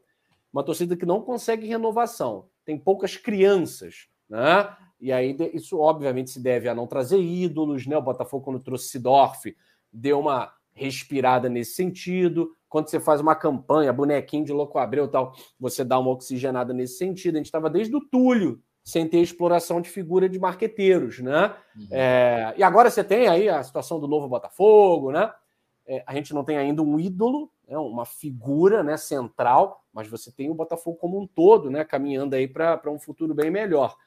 Uma torcida que não consegue renovação, tem poucas crianças, né? E aí isso obviamente se deve a não trazer ídolos, né? O Botafogo quando trouxe Sidorf deu uma respirada nesse sentido. Quando você faz uma campanha, bonequinho de louco abreu tal, você dá uma oxigenada nesse sentido. A gente estava desde o Túlio sem ter exploração de figura de marqueteiros, né? Uhum. É, e agora você tem aí a situação do novo Botafogo, né? É, a gente não tem ainda um ídolo, né? uma figura né, central, mas você tem o Botafogo como um todo, né? Caminhando aí para um futuro bem melhor.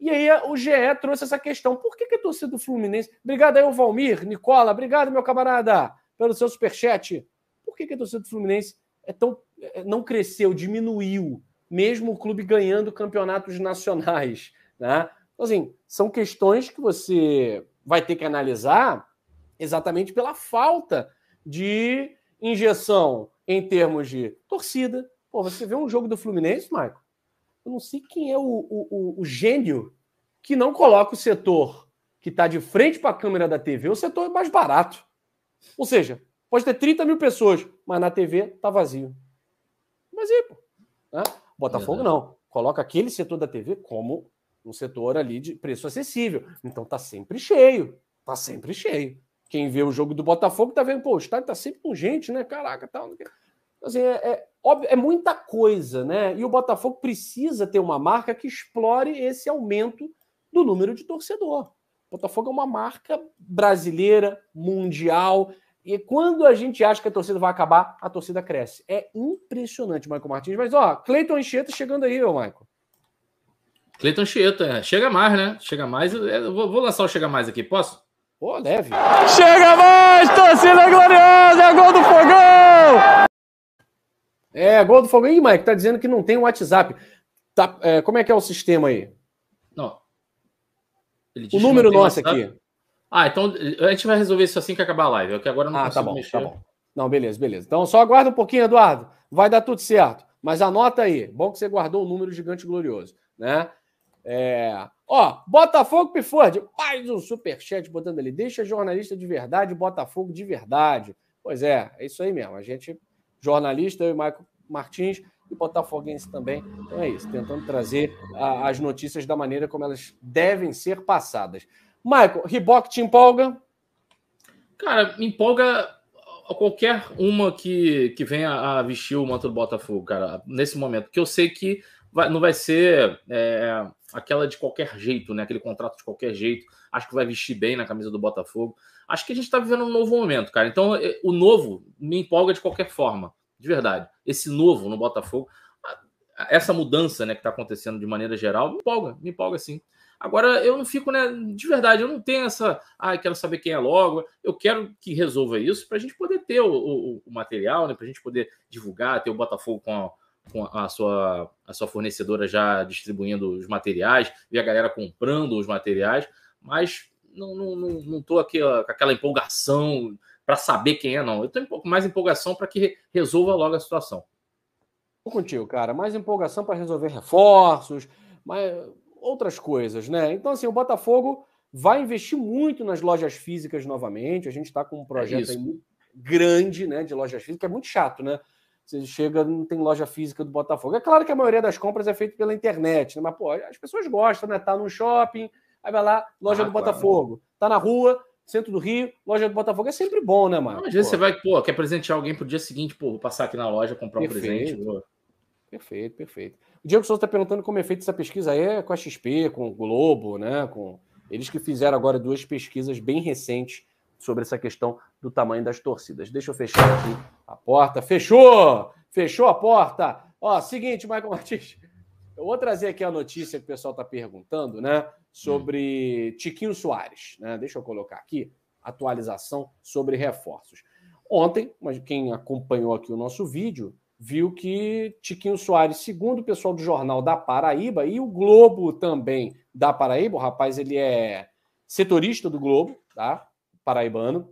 E aí o GE trouxe essa questão: por que, que a torcida do Fluminense. Obrigado aí, o Valmir, Nicola, obrigado, meu camarada, pelo seu superchat. Por que, que a torcida do Fluminense é tão, é, não cresceu, diminuiu? mesmo o clube ganhando campeonatos nacionais. Né? Então, assim, são questões que você vai ter que analisar exatamente pela falta de injeção em termos de torcida. Pô, você vê um jogo do Fluminense, Michael? Eu não sei quem é o, o, o gênio que não coloca o setor que está de frente para a câmera da TV, o setor mais barato. Ou seja, pode ter 30 mil pessoas, mas na TV tá vazio. Mas aí, pô. Né? Botafogo não. Coloca aquele setor da TV como um setor ali de preço acessível. Então tá sempre cheio. Tá sempre cheio. Quem vê o jogo do Botafogo tá vendo, pô, o estádio tá sempre com gente, né? Caraca, tal. Assim, é, é, óbvio, é muita coisa, né? E o Botafogo precisa ter uma marca que explore esse aumento do número de torcedor. O Botafogo é uma marca brasileira, mundial, e quando a gente acha que a torcida vai acabar, a torcida cresce. É impressionante, Michael Martins. Mas, ó, Cleiton Anchieta chegando aí, ô, Michael. Cleiton Anchieta, é. chega mais, né? Chega mais. É, eu vou, lançar o Chega Mais aqui, posso? Pô, leve. Chega mais, torcida gloriosa, é gol do Fogão! É, gol do Fogão. Ih, Michael, tá dizendo que não tem WhatsApp. Tá, é, como é que é o sistema aí? Não. o número nosso WhatsApp. aqui. Ah, então a gente vai resolver isso assim que acabar a live. É que agora não ah, tá bom, mexer. tá bom. Não, beleza, beleza. Então só aguarda um pouquinho, Eduardo. Vai dar tudo certo. Mas anota aí. Bom que você guardou o um número gigante glorioso, né? É... Ó, Botafogo Piford, mais um superchat botando ali. Deixa jornalista de verdade, Botafogo de verdade. Pois é, é isso aí mesmo. A gente, jornalista, eu e Maicon Martins, e botafoguense também. Então é isso, tentando trazer a, as notícias da maneira como elas devem ser passadas. Michael, Reebok te empolga? Cara, me empolga qualquer uma que, que venha a vestir o manto do Botafogo, cara, nesse momento. Que eu sei que vai, não vai ser é, aquela de qualquer jeito, né? Aquele contrato de qualquer jeito. Acho que vai vestir bem na camisa do Botafogo. Acho que a gente tá vivendo um novo momento, cara. Então, é, o novo me empolga de qualquer forma, de verdade. Esse novo no Botafogo, essa mudança né, que tá acontecendo de maneira geral, me empolga, me empolga sim. Agora, eu não fico, né? De verdade, eu não tenho essa. Ah, quero saber quem é logo. Eu quero que resolva isso para a gente poder ter o, o, o material, né? Para a gente poder divulgar, ter o Botafogo com a, com a sua, a sua fornecedora já distribuindo os materiais, ver a galera comprando os materiais, mas não, não, não, não aqui com aquela empolgação para saber quem é, não. Eu tenho um pouco mais empolgação para que resolva logo a situação. Tô contigo, cara. Mais empolgação para resolver reforços, mais outras coisas, né? Então, assim, o Botafogo vai investir muito nas lojas físicas novamente. A gente está com um é projeto é grande né, de lojas físicas, que é muito chato, né? Você chega, não tem loja física do Botafogo. É claro que a maioria das compras é feita pela internet, né? mas pô, as pessoas gostam, né? Tá no shopping, aí vai lá, loja ah, do Botafogo. Tá na rua, centro do Rio, loja do Botafogo. É sempre bom, né, mano? Às vezes você vai, pô, quer presentear alguém pro dia seguinte, pô, vou passar aqui na loja, comprar perfeito. um presente. Pô. Perfeito, perfeito. O Diego Souza está perguntando como é feita essa pesquisa aí é com a XP, com o Globo, né? Com eles que fizeram agora duas pesquisas bem recentes sobre essa questão do tamanho das torcidas. Deixa eu fechar aqui a porta. Fechou! Fechou a porta! Ó, seguinte, Michael Martins. Eu vou trazer aqui a notícia que o pessoal está perguntando, né? Sobre Tiquinho Soares. Né? Deixa eu colocar aqui atualização sobre reforços. Ontem, mas quem acompanhou aqui o nosso vídeo, viu que Tiquinho Soares, segundo o pessoal do Jornal da Paraíba e o Globo também da Paraíba, o rapaz ele é setorista do Globo, tá? Paraibano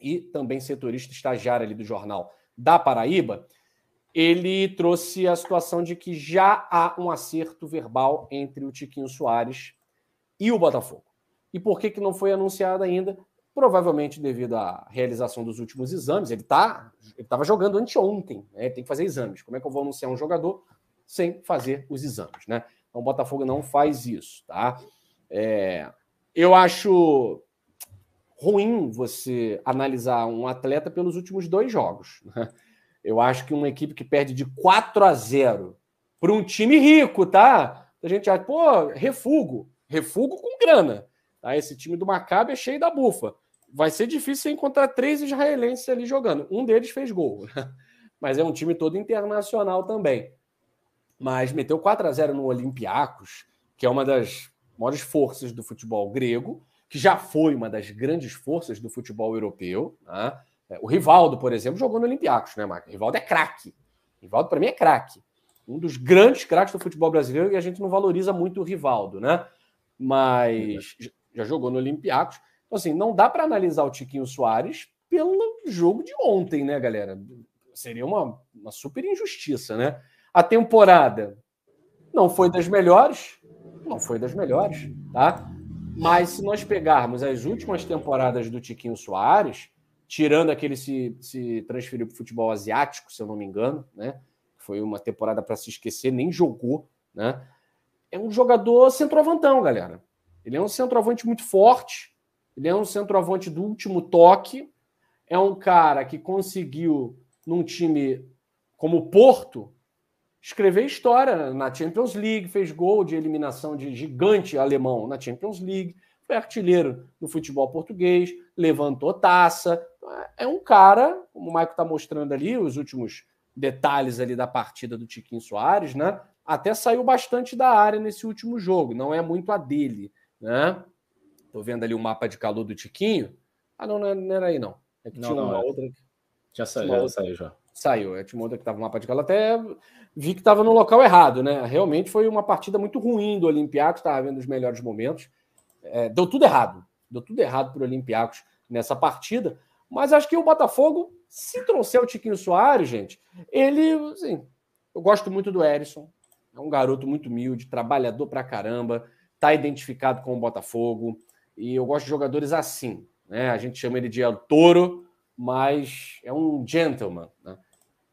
e também setorista estagiário ali do Jornal da Paraíba, ele trouxe a situação de que já há um acerto verbal entre o Tiquinho Soares e o Botafogo. E por que, que não foi anunciado ainda? provavelmente devido à realização dos últimos exames. Ele tá, estava jogando anteontem, né? tem que fazer exames. Como é que eu vou anunciar um jogador sem fazer os exames, né? Então o Botafogo não faz isso, tá? É, eu acho ruim você analisar um atleta pelos últimos dois jogos. Né? Eu acho que uma equipe que perde de 4 a 0 para um time rico, tá? A gente acha, pô, refugo. Refugo com grana. Tá? Esse time do Maccabi é cheio da bufa. Vai ser difícil encontrar três israelenses ali jogando. Um deles fez gol, mas é um time todo internacional também. Mas meteu 4 a 0 no Olympiacos, que é uma das maiores forças do futebol grego, que já foi uma das grandes forças do futebol europeu. Né? O Rivaldo, por exemplo, jogou no Olympiacos, né, Marco? O Rivaldo é craque. Rivaldo, para mim, é craque. Um dos grandes craques do futebol brasileiro e a gente não valoriza muito o Rivaldo, né? Mas é já jogou no Olympiacos. Então, assim, não dá para analisar o Tiquinho Soares pelo jogo de ontem, né, galera? Seria uma, uma super injustiça, né? A temporada não foi das melhores, não foi das melhores, tá? Mas se nós pegarmos as últimas temporadas do Tiquinho Soares, tirando aquele se, se transferiu para o futebol asiático, se eu não me engano, né? Foi uma temporada para se esquecer, nem jogou, né? É um jogador centroavantão, galera. Ele é um centroavante muito forte, ele é um centroavante do último toque, é um cara que conseguiu, num time como o Porto, escrever história na Champions League, fez gol de eliminação de gigante alemão na Champions League, foi artilheiro no futebol português, levantou taça. Então, é, é um cara, como o Maico está mostrando ali, os últimos detalhes ali da partida do Tiquinho Soares, né? Até saiu bastante da área nesse último jogo, não é muito a dele né? Tô vendo ali o mapa de calor do Tiquinho. Ah, não, não é, era aí não. É que não, tinha uma não, é. outra. Já saiu, já outra... saiu já. Saiu, é tinha outra que tava no mapa de calor. Até vi que estava no local errado, né? Realmente foi uma partida muito ruim do Olympiacos, estava vendo os melhores momentos. É, deu tudo errado. Deu tudo errado para o Olympiacos nessa partida. Mas acho que o Botafogo, se trouxer o Tiquinho Soares, gente, ele, assim, eu gosto muito do Erisson. É um garoto muito humilde, trabalhador pra caramba está identificado com o Botafogo. E eu gosto de jogadores assim. Né? A gente chama ele de El Toro, mas é um gentleman. Né?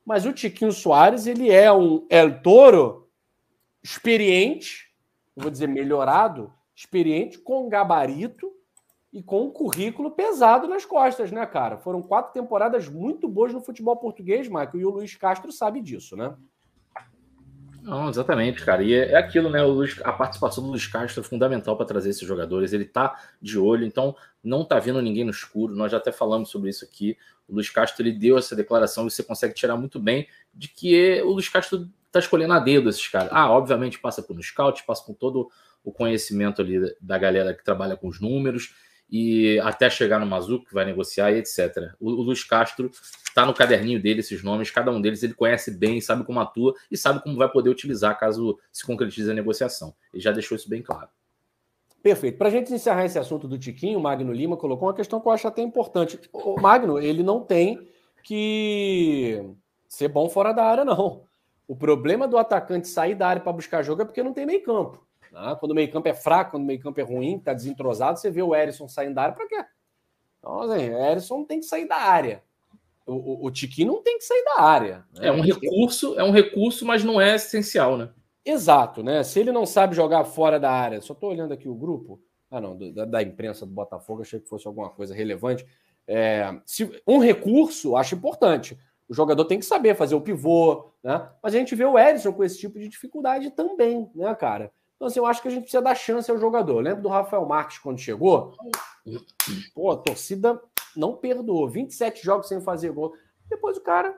Mas o Tiquinho Soares, ele é um El Toro experiente, vou dizer melhorado, experiente, com gabarito e com um currículo pesado nas costas, né, cara? Foram quatro temporadas muito boas no futebol português, Michael, e o Luiz Castro sabe disso, né? Não, exatamente, cara. E é, é aquilo, né? Luiz, a participação do Luiz Castro é fundamental para trazer esses jogadores. Ele tá de olho, então não tá vindo ninguém no escuro. Nós já até falamos sobre isso aqui. O Luiz Castro ele deu essa declaração e você consegue tirar muito bem de que é, o Luiz Castro tá escolhendo a dedo esses caras. Ah, obviamente passa por um scout, passa por todo o conhecimento ali da galera que trabalha com os números e até chegar no Mazuco, que vai negociar e etc. O, o Luiz Castro está no caderninho dele esses nomes, cada um deles ele conhece bem, sabe como atua e sabe como vai poder utilizar caso se concretize a negociação. Ele já deixou isso bem claro. Perfeito. Para a gente encerrar esse assunto do Tiquinho, o Magno Lima colocou uma questão que eu acho até importante. O Magno, ele não tem que ser bom fora da área, não. O problema do atacante sair da área para buscar jogo é porque não tem meio campo. Né? Quando o meio-campo é fraco, quando o meio-campo é ruim, está desentrosado, você vê o Erisson saindo da área para quê? Então, assim, o Erisson tem que sair da área. O, o, o não tem que sair da área. Né? É um é recurso, é um recurso, mas não é essencial, né? Exato, né? Se ele não sabe jogar fora da área, só estou olhando aqui o grupo. Ah, não, da, da, imprensa do Botafogo, achei que fosse alguma coisa relevante. É, se, um recurso, acho importante. O jogador tem que saber fazer o pivô, né? Mas a gente vê o Edson com esse tipo de dificuldade também, né, cara? Então, assim, eu acho que a gente precisa dar chance ao jogador. Lembra do Rafael Marques quando chegou? Pô, a torcida não perdoou. 27 jogos sem fazer gol. Depois o cara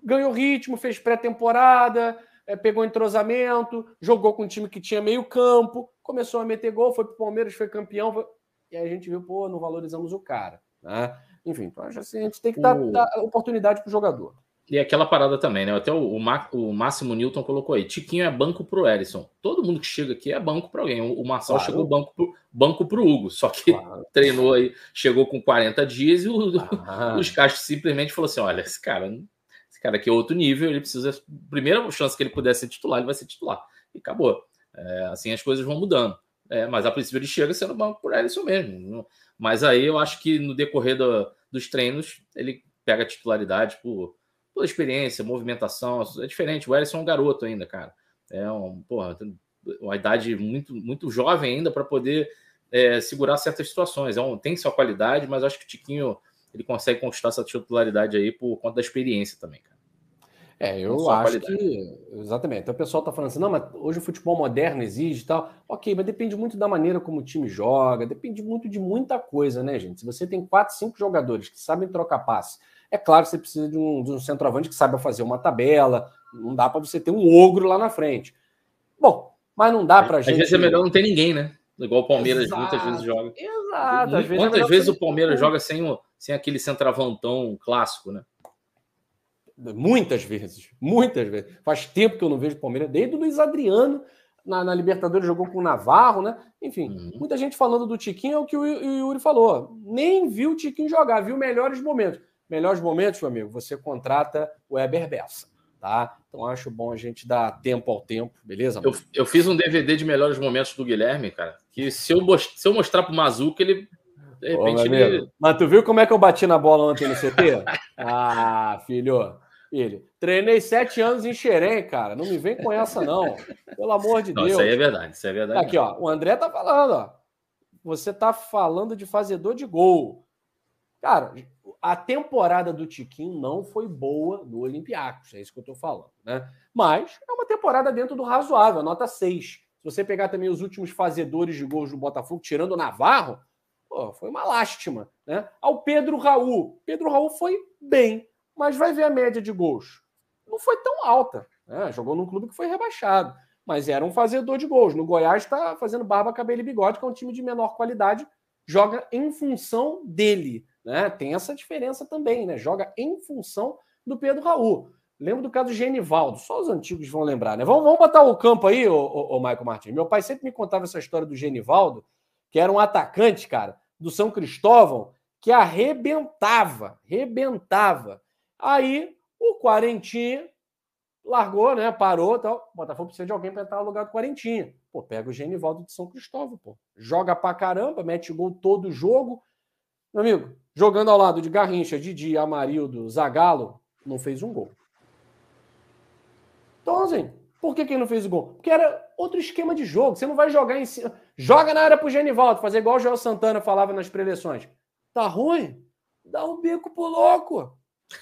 ganhou ritmo, fez pré-temporada, é, pegou entrosamento, jogou com um time que tinha meio campo, começou a meter gol, foi pro Palmeiras, foi campeão. Foi... E aí a gente viu, pô, não valorizamos o cara. Né? Enfim, então, assim, a gente tem que dar, dar oportunidade pro jogador. E aquela parada também, né? Até o, o, Ma, o Máximo Newton colocou aí: Tiquinho é banco pro Ellison. Todo mundo que chega aqui é banco para alguém. O, o Marçal claro. chegou banco pro, banco pro Hugo, só que claro. treinou aí, chegou com 40 dias e o, ah. os Castro simplesmente falou assim: olha, esse cara, esse cara aqui é outro nível, ele precisa. Primeira chance que ele puder ser titular, ele vai ser titular. E acabou. É, assim as coisas vão mudando. É, mas a princípio ele chega sendo banco pro Ellison mesmo. Mas aí eu acho que no decorrer do, dos treinos ele pega titularidade por toda experiência, movimentação, é diferente. O Ellison é um garoto ainda, cara. É um, porra, uma idade muito, muito jovem ainda para poder é, segurar certas situações. É um, tem sua qualidade, mas acho que o Tiquinho ele consegue conquistar essa titularidade aí por conta da experiência também, cara. É, eu acho qualidade. que. Exatamente. Então o pessoal está falando assim, não, mas hoje o futebol moderno exige e tal. Ok, mas depende muito da maneira como o time joga, depende muito de muita coisa, né, gente? Se você tem quatro, cinco jogadores que sabem trocar passe, é claro que você precisa de um, de um centroavante que saiba fazer uma tabela, não dá para você ter um ogro lá na frente. Bom, mas não dá para gente. Às vezes é melhor não ter ninguém, né? Igual o Palmeiras exato, muitas vezes joga. Exato. Quantas vezes, é vezes o Palmeiras joga sem, o, sem aquele centroavantão clássico, né? Muitas vezes, muitas vezes. Faz tempo que eu não vejo o Palmeiras, desde o Luiz Adriano, na, na Libertadores, jogou com o Navarro, né? Enfim, uhum. muita gente falando do Tiquinho é o que o, o Yuri falou. Nem viu o Tiquinho jogar, viu melhores momentos. Melhores momentos, meu amigo, você contrata o Weber Bessa, tá? Então acho bom a gente dar tempo ao tempo, beleza? Eu, eu, fiz um DVD de melhores momentos do Guilherme, cara, que se eu, se eu mostrar pro Mazuca, ele de repente ele... Mas tu viu como é que eu bati na bola ontem no CT? ah, filho. ele treinei sete anos em Xerém, cara. Não me vem com essa, não. Pelo amor de não, Deus. Isso aí é verdade, isso é verdade. Aqui, ó. O André tá falando, ó. Você tá falando de fazedor de gol. Cara, a temporada do Tiquinho não foi boa no Olympiacos, é isso que eu estou falando, né? Mas é uma temporada dentro do razoável, nota 6. Se você pegar também os últimos fazedores de gols do Botafogo, tirando o Navarro, pô, foi uma lástima, né? Ao Pedro Raul, Pedro Raul foi bem, mas vai ver a média de gols. Não foi tão alta, né? Jogou num clube que foi rebaixado, mas era um fazedor de gols. No Goiás está fazendo barba, cabelo e bigode, que é um time de menor qualidade, joga em função dele, né? Tem essa diferença também, né? Joga em função do Pedro Raul. Lembro do caso do Genivaldo, só os antigos vão lembrar, né? Vamos, vamos botar o campo aí, o Michael Martins. Meu pai sempre me contava essa história do Genivaldo, que era um atacante, cara, do São Cristóvão, que arrebentava, arrebentava Aí o Quarentinha largou, né? Parou tal. O Botafogo precisa de alguém para entrar no lugar do Quarentinha. Pô, pega o Genivaldo de São Cristóvão, pô. Joga pra caramba, mete gol todo jogo, meu amigo, jogando ao lado de Garrincha, Didi, Amarildo, Zagallo, não fez um gol. Então, assim, por que, que ele não fez o gol? Porque era outro esquema de jogo. Você não vai jogar em cima. Joga na área pro Genivaldo, fazer igual o Joel Santana falava nas preleções. Tá ruim? Dá um bico pro louco.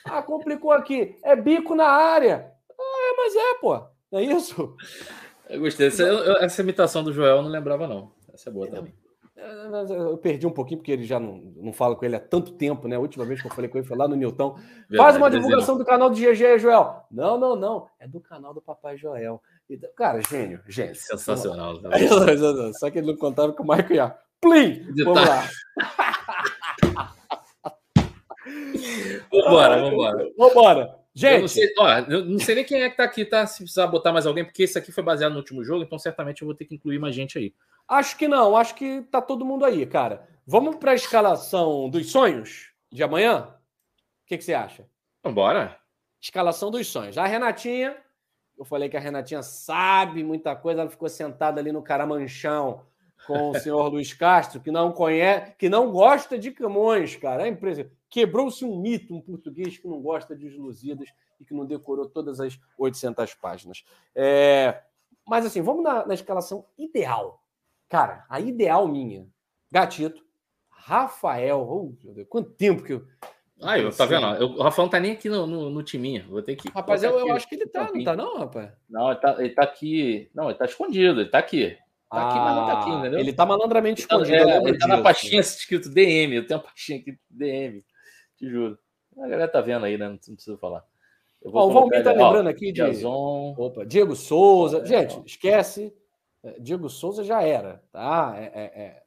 Ah, complicou aqui. É bico na área. Ah, é, mas é, pô. Não é isso? Eu gostei. Essa, eu, essa imitação do Joel eu não lembrava, não. Essa é boa é, também. Eu perdi um pouquinho, porque ele já não, não fala com ele há tanto tempo, né? A última vez que eu falei com ele foi lá no Newton. Faz uma divulgação do canal do GG, é, Joel. Não, não, não. É do canal do Papai Joel. E, então, cara, gênio, gênio. Sensacional. Só que ele não contava com o Michael Iá. Plim! Vamos lá. vambora, vambora. Vambora. Gente, eu não, sei, ó, eu não sei nem quem é que tá aqui, tá? Se precisar botar mais alguém, porque isso aqui foi baseado no último jogo, então certamente eu vou ter que incluir mais gente aí. Acho que não, acho que tá todo mundo aí, cara. Vamos para a escalação dos sonhos de amanhã? O que, que você acha? Vambora. Escalação dos sonhos. A Renatinha, eu falei que a Renatinha sabe muita coisa, ela ficou sentada ali no caramanchão com o senhor Luiz Castro, que não conhece, que não gosta de Camões, cara. A é empresa Quebrou-se um mito, um português que não gosta de Ilusidas e que não decorou todas as 800 páginas. É... Mas assim, vamos na, na escalação ideal Cara, a ideal minha, Gatito, Rafael, oh, meu Deus, quanto tempo que eu. Ah, eu, tá vendo? Eu, o Rafael não tá nem aqui no, no, no timinho. Vou ter que. Rapaz, eu, eu acho que ele tá, não tá, não, rapaz? Não, ele tá, ele tá aqui. Não, ele tá escondido, ele tá aqui. Tá ah, aqui, mas não tá aqui, ah, entendeu? Ele tá malandramente ele então, tá, escondido. É, ele tá na pastinha escrito DM, eu tenho uma pastinha aqui DM, te juro. A galera tá vendo aí, né? Não, precisa falar. Ó, o Valmir tá lembrando aqui de. Opa, Diego Souza. É, Gente, esquece é, Diego Souza já era, tá? É, é, é.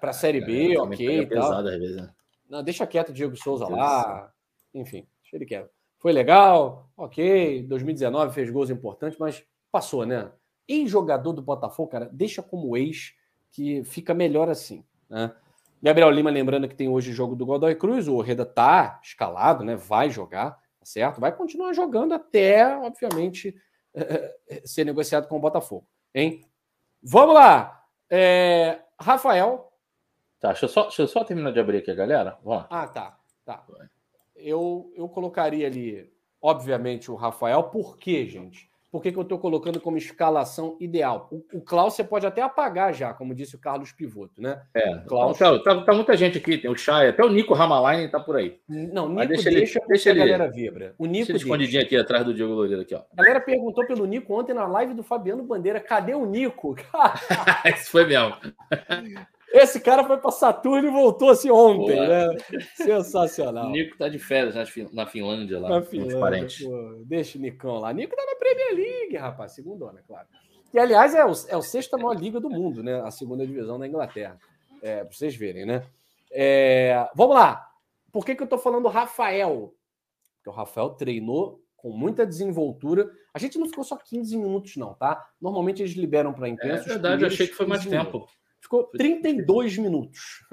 Para a Série B, cara, ok. É e tal. Pesado, às vezes, né? Não, deixa quieto Diego Souza lá. Enfim, deixa ele quieto. Foi legal, ok. 2019 fez gols importantes, mas passou, né? Em jogador do Botafogo, cara, deixa como ex, que fica melhor assim, né? Gabriel Lima, lembrando que tem hoje o jogo do Godoy Cruz, o Reda tá escalado, né? Vai jogar, tá certo? Vai continuar jogando até, obviamente, ser negociado com o Botafogo, hein? Vamos lá. É, Rafael. Tá, deixa eu, só, deixa eu só terminar de abrir aqui a galera. Vamos lá. Ah, tá. tá. Eu, eu colocaria ali, obviamente, o Rafael. Por quê, gente? por que, que eu estou colocando como escalação ideal. O, o Klaus você pode até apagar já, como disse o Carlos Pivoto, né? É, Klaus... Tá, tá, tá, muita gente aqui, tem o Chay, até o Nico Ramalainen tá por aí. Não, Nico deixa, deixa, ele, deixa ele... a galera vibra. O Nico deixa escondidinho aqui atrás do Diego Loureiro aqui, ó. A galera perguntou pelo Nico ontem na live do Fabiano Bandeira, cadê o Nico? Isso foi mesmo. Esse cara foi para Saturno e voltou assim ontem, Boa. né? Sensacional. Nico tá de férias na Finlândia lá. Na Finlândia, Deixa o Nicão lá. Nico tá na Premier League, rapaz. Segundona, claro. Que, aliás, é o, é o sexta maior liga do mundo, né? A segunda divisão da Inglaterra. É, para vocês verem, né? É, vamos lá. Por que, que eu tô falando Rafael? Porque o Rafael treinou com muita desenvoltura. A gente não ficou só 15 minutos, não, tá? Normalmente eles liberam para a imprensa. É verdade, eu achei que foi mais tempo. Minutos. Ficou 32 minutos.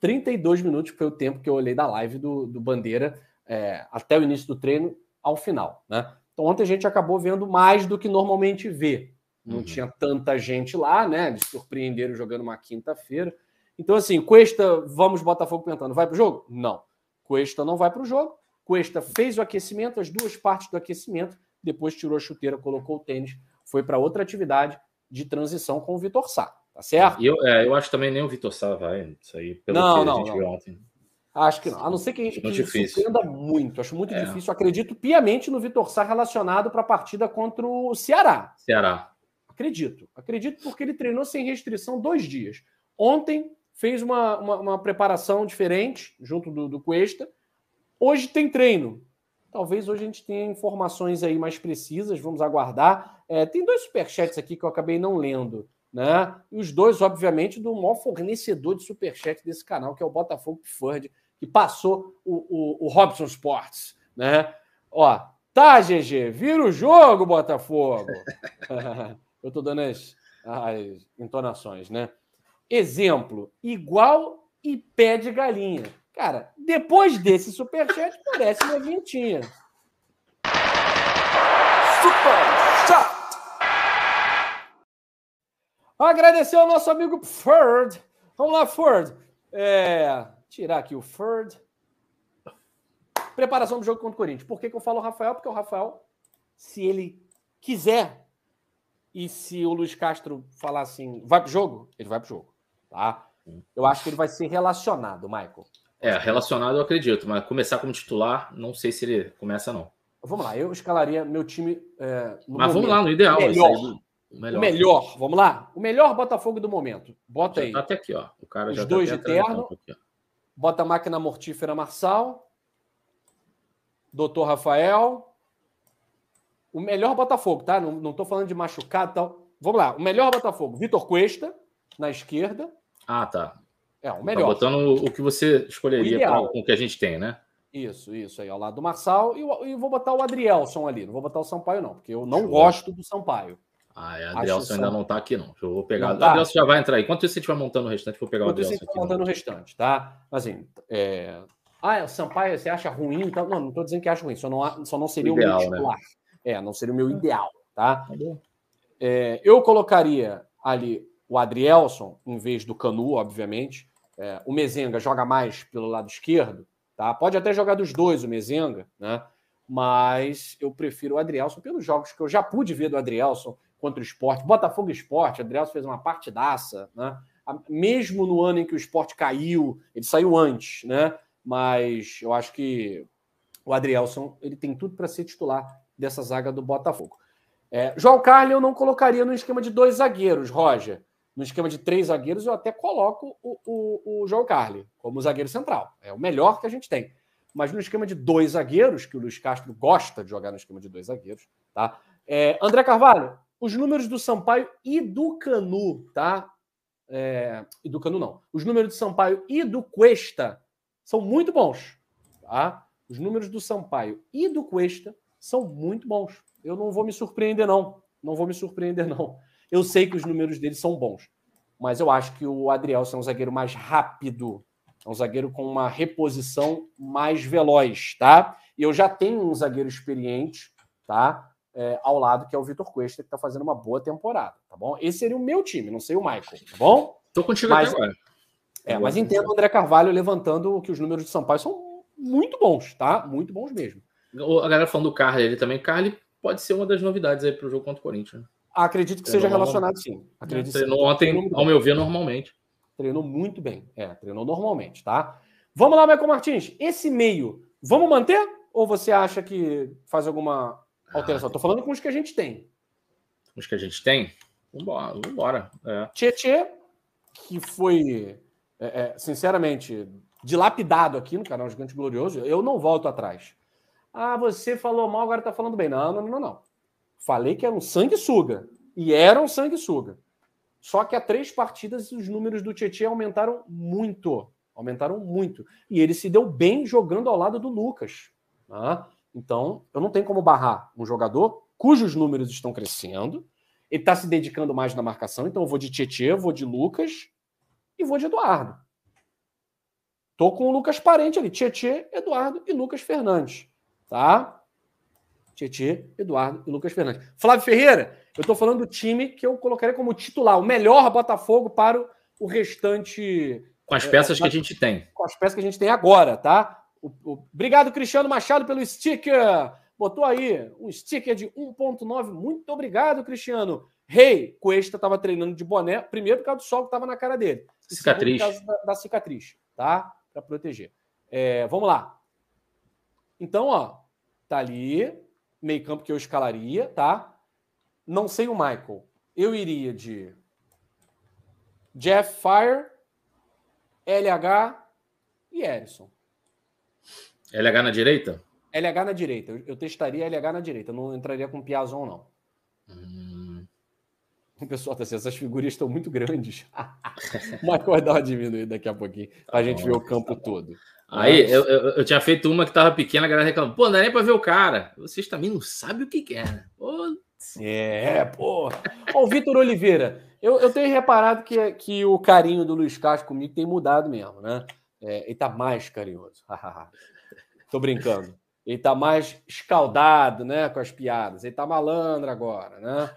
32 minutos foi o tempo que eu olhei da live do, do Bandeira é, até o início do treino ao final. Né? Então ontem a gente acabou vendo mais do que normalmente vê. Não uhum. tinha tanta gente lá, né? Eles surpreenderam jogando uma quinta-feira. Então, assim, Cuesta, vamos Botafogo perguntando, vai para o jogo? Não. Cuesta não vai para o jogo. Cuesta fez o aquecimento, as duas partes do aquecimento, depois tirou a chuteira, colocou o tênis, foi para outra atividade de transição com o Vitor Sá. Tá certo? Eu, é, eu acho também nem o Vitor Sá vai. Isso aí, pelo não, que não, a gente não. viu ontem. Acho que não. A não ser que a é gente muito surpreenda muito. Acho muito é. difícil. acredito piamente no Vitor Sá relacionado para a partida contra o Ceará. Ceará. Acredito. Acredito porque ele treinou sem restrição dois dias. Ontem fez uma, uma, uma preparação diferente junto do, do Cuesta. Hoje tem treino. Talvez hoje a gente tenha informações aí mais precisas. Vamos aguardar. É, tem dois superchats aqui que eu acabei não lendo. Né? E os dois, obviamente, do maior fornecedor de superchat desse canal, que é o Botafogo Ford, que passou o, o, o Robson Sports. Né? Ó, tá, GG, vira o jogo, Botafogo! Eu tô dando as, as entonações, né? Exemplo, igual e pé de galinha. Cara, depois desse superchat, parece uma vintinha. Superchat! Agradecer ao nosso amigo Ford. Vamos lá, Ford. É, tirar aqui o Ford. Preparação do jogo contra o Corinthians. Por que, que eu falo Rafael? Porque o Rafael, se ele quiser, e se o Luiz Castro falar assim, vai pro jogo, ele vai pro jogo. Tá? Eu acho que ele vai ser relacionado, Michael. É, relacionado eu acredito, mas começar como titular, não sei se ele começa, não. Vamos lá, eu escalaria meu time. É, mas momento. vamos lá, no ideal. Melhor. O melhor. o melhor. vamos lá. O melhor Botafogo do momento. Bota já aí. Tá até aqui, ó. O cara Os já tá dois tá de terno. Aqui, bota a máquina mortífera Marçal. Doutor Rafael. O melhor Botafogo, tá? Não, não tô falando de machucado e tal. Vamos lá. O melhor Botafogo. Vitor Cuesta, na esquerda. Ah, tá. É, o tá melhor. Tá botando o que você escolheria com o que a gente tem, né? Isso, isso aí, ao lado do Marçal. E, e vou botar o Adrielson ali. Não vou botar o Sampaio, não, porque eu não gosto do Sampaio. Ah, é, Adrielson ainda não está aqui, não. Eu vou pegar. tá. Adrielson já vai entrar aí. Enquanto você estiver montando o restante, vou pegar Enquanto o Adrielson. Enquanto você montando o restante, tá? Assim, é... Ah, é, o Sampaio, você acha ruim? Então, não, não estou dizendo que acho ruim, só não, só não seria o, ideal, meu né? titular. Né? É, não seria o meu é. ideal, tá? tá é, eu colocaria ali o Adrielson em vez do Canu, obviamente. É, o Mezenga joga mais pelo lado esquerdo, tá? Pode até jogar dos dois o Mezenga, né? Mas eu prefiro o Adrielson pelos jogos que eu já pude ver do Adrielson contra o esporte. Botafogo Esporte, Adrielso fez uma partidaça, né? Mesmo no ano em que o esporte caiu, ele saiu antes, né? Mas eu acho que o Adrielson ele tem tudo para ser titular dessa zaga do Botafogo. É, João Carlos eu não colocaria no esquema de dois zagueiros, Roger. No esquema de três zagueiros, eu até coloco o, o, o João Carlos como zagueiro central. É o melhor que a gente tem. Mas no esquema de dois zagueiros, que o Luiz Castro gosta de jogar no esquema de dois zagueiros, tá? É, André Carvalho, os números do Sampaio e do Canu, tá? É, e do Canu não. Os números do Sampaio e do Cuesta são muito bons, tá? Os números do Sampaio e do Cuesta são muito bons. Eu não vou me surpreender não, não vou me surpreender não. Eu sei que os números deles são bons, mas eu acho que o Adriel é um zagueiro mais rápido, é um zagueiro com uma reposição mais veloz, tá? E eu já tenho um zagueiro experiente, tá? é, ao lado, que é o Vitor Cuesta, que está fazendo uma boa temporada, tá bom? Esse seria o meu time, não sei o Michael, tá bom? Tô contigo mas, até agora. É, mas entendo o André Carvalho levantando que os números de Sampaio são muito bons, tá? Muito bons mesmo. A galera falando do Carly ele também. Carly pode ser uma das novidades aí para o jogo contra o Corinthians. Né? Acredito que seja relacionado, sim. Acredito treinou ontem, ao meu ver, normalmente. Treinou muito bem. É, treinou normalmente, tá? Vamos lá, Michael Martins. Esse meio, vamos manter? Ou você acha que faz alguma ah, alteração. Estou falando com os que a gente tem. Os que a gente tem? Vambora. vambora. É. Tietê, que foi, é, é, sinceramente, dilapidado aqui no canal Gigante Glorioso, eu não volto atrás. Ah, você falou mal, agora está falando bem. Não, não, não, não. Falei que era um sanguessuga. E era um sanguessuga. Só que há três partidas os números do Tietchan aumentaram muito. Aumentaram muito. E ele se deu bem jogando ao lado do Lucas. Ah. Então, eu não tenho como barrar um jogador cujos números estão crescendo, ele está se dedicando mais na marcação, então eu vou de Tietchan, vou de Lucas e vou de Eduardo. Tô com o Lucas Parente ali, Tietchan, Eduardo e Lucas Fernandes, tá? Tietchan, Eduardo e Lucas Fernandes. Flávio Ferreira, eu estou falando do time que eu colocaria como titular, o melhor Botafogo para o restante com as peças é, que a gente tem. Com as peças que a gente tem agora, tá? O, o... Obrigado, Cristiano Machado, pelo sticker. Botou aí um sticker de 1,9. Muito obrigado, Cristiano. Rei, hey, Cuesta estava treinando de boné, primeiro por causa do sol que estava na cara dele. Cicatriz. Por causa da, da cicatriz, tá? Para proteger. É, vamos lá. Então, ó, tá ali, meio campo que eu escalaria, tá? Não sei o Michael. Eu iria de Jeff Fire, LH e Erison. LH na direita? LH na direita. Eu, testaria LH na direita. Não entraria com Piazon, não. Hum. O pessoal tá assim, essas figurinhas estão muito grandes. Mas vai dar uma diminuída daqui a pouquinho, tá a bom, gente ver o tá campo tá todo. Aí Mas... eu, eu, eu, tinha feito uma que tava pequena, a galera reclamou, pô, não dá nem pra ver o cara. Vocês também não sabem o que é, né? Pô... É, pô. Ô, Vitor Oliveira, eu, eu tenho reparado que, que o carinho do Luiz Castro comigo tem mudado mesmo, né? É, ele tá mais carinhoso. Tô brincando. Ele tá mais escaldado, né, com as piadas. Ele tá malandro agora, né?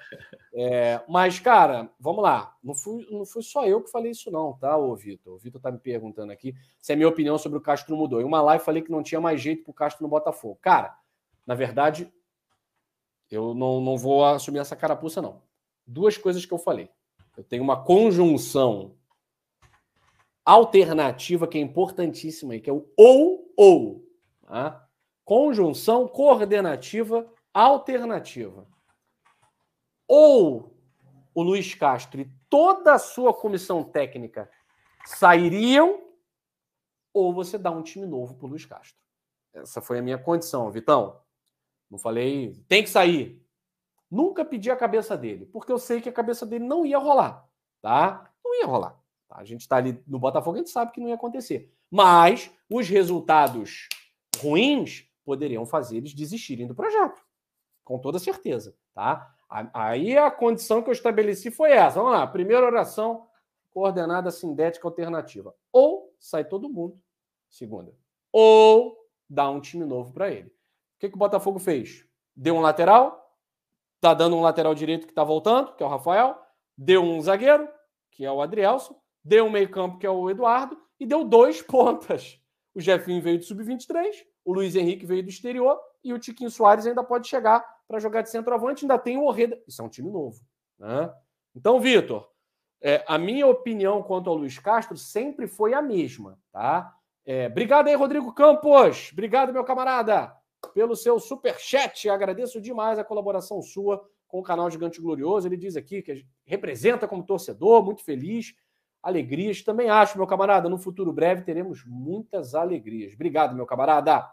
É, mas, cara, vamos lá. Não fui, não fui só eu que falei isso, não, tá, ô Vitor? O Vitor tá me perguntando aqui se a é minha opinião sobre o Castro mudou. Em uma live falei que não tinha mais jeito pro Castro no Botafogo. Cara, na verdade, eu não, não vou assumir essa carapuça, não. Duas coisas que eu falei. Eu tenho uma conjunção alternativa que é importantíssima aí, que é o ou ou conjunção coordenativa alternativa. Ou o Luiz Castro e toda a sua comissão técnica sairiam, ou você dá um time novo para o Luiz Castro. Essa foi a minha condição, Vitão. Não falei, tem que sair. Nunca pedi a cabeça dele, porque eu sei que a cabeça dele não ia rolar, tá? Não ia rolar. Tá? A gente está ali no Botafogo, a gente sabe que não ia acontecer. Mas os resultados ruins poderiam fazer eles desistirem do projeto, com toda certeza, tá? Aí a condição que eu estabeleci foi essa. Vamos lá, primeira oração coordenada sintética alternativa. Ou sai todo mundo, segunda. Ou dá um time novo para ele. O que, que o Botafogo fez? Deu um lateral, tá dando um lateral direito que tá voltando, que é o Rafael. Deu um zagueiro, que é o Adrielson. Deu um meio campo, que é o Eduardo. E deu dois pontas, o Jefinho veio do sub-23, o Luiz Henrique veio do exterior e o Tiquinho Soares ainda pode chegar para jogar de centroavante. Ainda tem o Orreda. Isso é um time novo. Né? Então, Vitor, é, a minha opinião quanto ao Luiz Castro sempre foi a mesma. Tá? É, obrigado aí, Rodrigo Campos. Obrigado, meu camarada, pelo seu super chat. Agradeço demais a colaboração sua com o canal Gigante Glorioso. Ele diz aqui que representa como torcedor, muito feliz alegrias. Também acho, meu camarada, no futuro breve teremos muitas alegrias. Obrigado, meu camarada.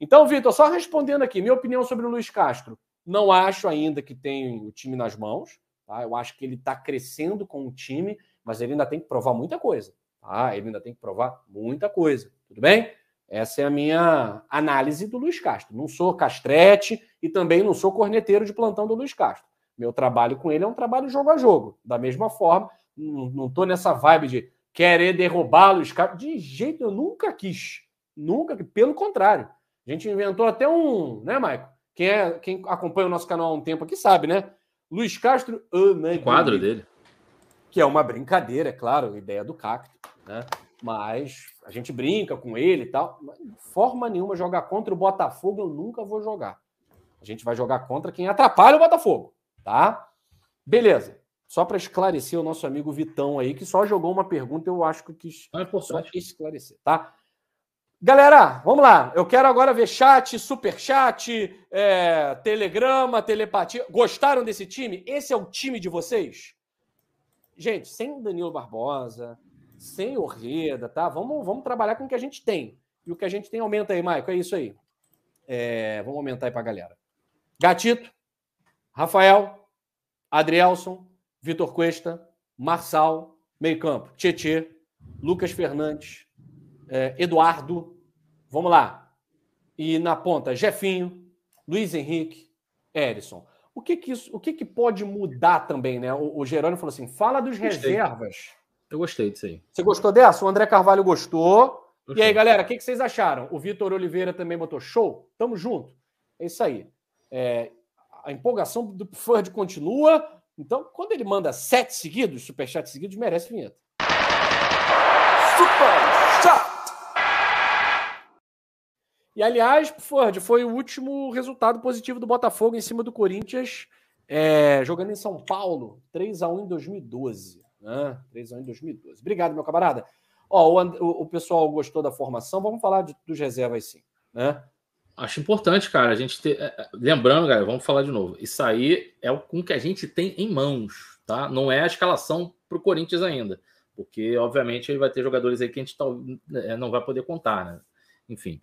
Então, Vitor, só respondendo aqui, minha opinião sobre o Luiz Castro. Não acho ainda que tem o time nas mãos. Tá? Eu acho que ele está crescendo com o time, mas ele ainda tem que provar muita coisa. Tá? Ele ainda tem que provar muita coisa. Tudo bem? Essa é a minha análise do Luiz Castro. Não sou castrete e também não sou corneteiro de plantão do Luiz Castro. Meu trabalho com ele é um trabalho jogo a jogo. Da mesma forma, não estou nessa vibe de querer derrubá-lo, escape. De jeito eu nunca quis. Nunca, pelo contrário. A gente inventou até um, né, Maico? Quem, é, quem acompanha o nosso canal há um tempo aqui sabe, né? Luiz Castro. Uh, quadro dele. Que é uma brincadeira, é claro, ideia do cacto, né? Mas a gente brinca com ele e tal. Forma nenhuma jogar contra o Botafogo, eu nunca vou jogar. A gente vai jogar contra quem atrapalha o Botafogo, tá? Beleza. Só para esclarecer o nosso amigo Vitão aí, que só jogou uma pergunta, eu acho que quis, ah, é esclarecer, tá? Galera, vamos lá. Eu quero agora ver chat, super chat, é, telegrama, telepatia. Gostaram desse time? Esse é o time de vocês? Gente, sem Danilo Barbosa, sem Orreda, tá? Vamos, vamos trabalhar com o que a gente tem. E o que a gente tem aumenta aí, Maico. É isso aí. É, vamos aumentar aí pra galera. Gatito, Rafael, Adrielson, Vitor Cuesta, Marçal, meio-campo, Tietê, Lucas Fernandes, eh, Eduardo, vamos lá. E na ponta, Jefinho, Luiz Henrique, Erison. O que que, isso, o que, que pode mudar também, né? O, o Gerônimo falou assim: fala dos gostei. reservas. Eu gostei disso aí. Você gostou dessa? O André Carvalho gostou. E aí, galera, o que, que vocês acharam? O Vitor Oliveira também botou show? Tamo junto. É isso aí. É, a empolgação do Ford continua. Então, quando ele manda sete seguidos, superchat seguidos, merece vinheta. Superchat! E, aliás, Ford, foi o último resultado positivo do Botafogo em cima do Corinthians, é, jogando em São Paulo, 3 a 1 em 2012. Né? 3 a 1 em 2012. Obrigado, meu camarada. Ó, o, o pessoal gostou da formação, vamos falar de, dos reservas sim. Né? Acho importante, cara, a gente ter. É, é, lembrando, galera, vamos falar de novo. Isso aí é com que a gente tem em mãos, tá? Não é a escalação para o Corinthians ainda. Porque, obviamente, ele vai ter jogadores aí que a gente é, não vai poder contar, né? Enfim.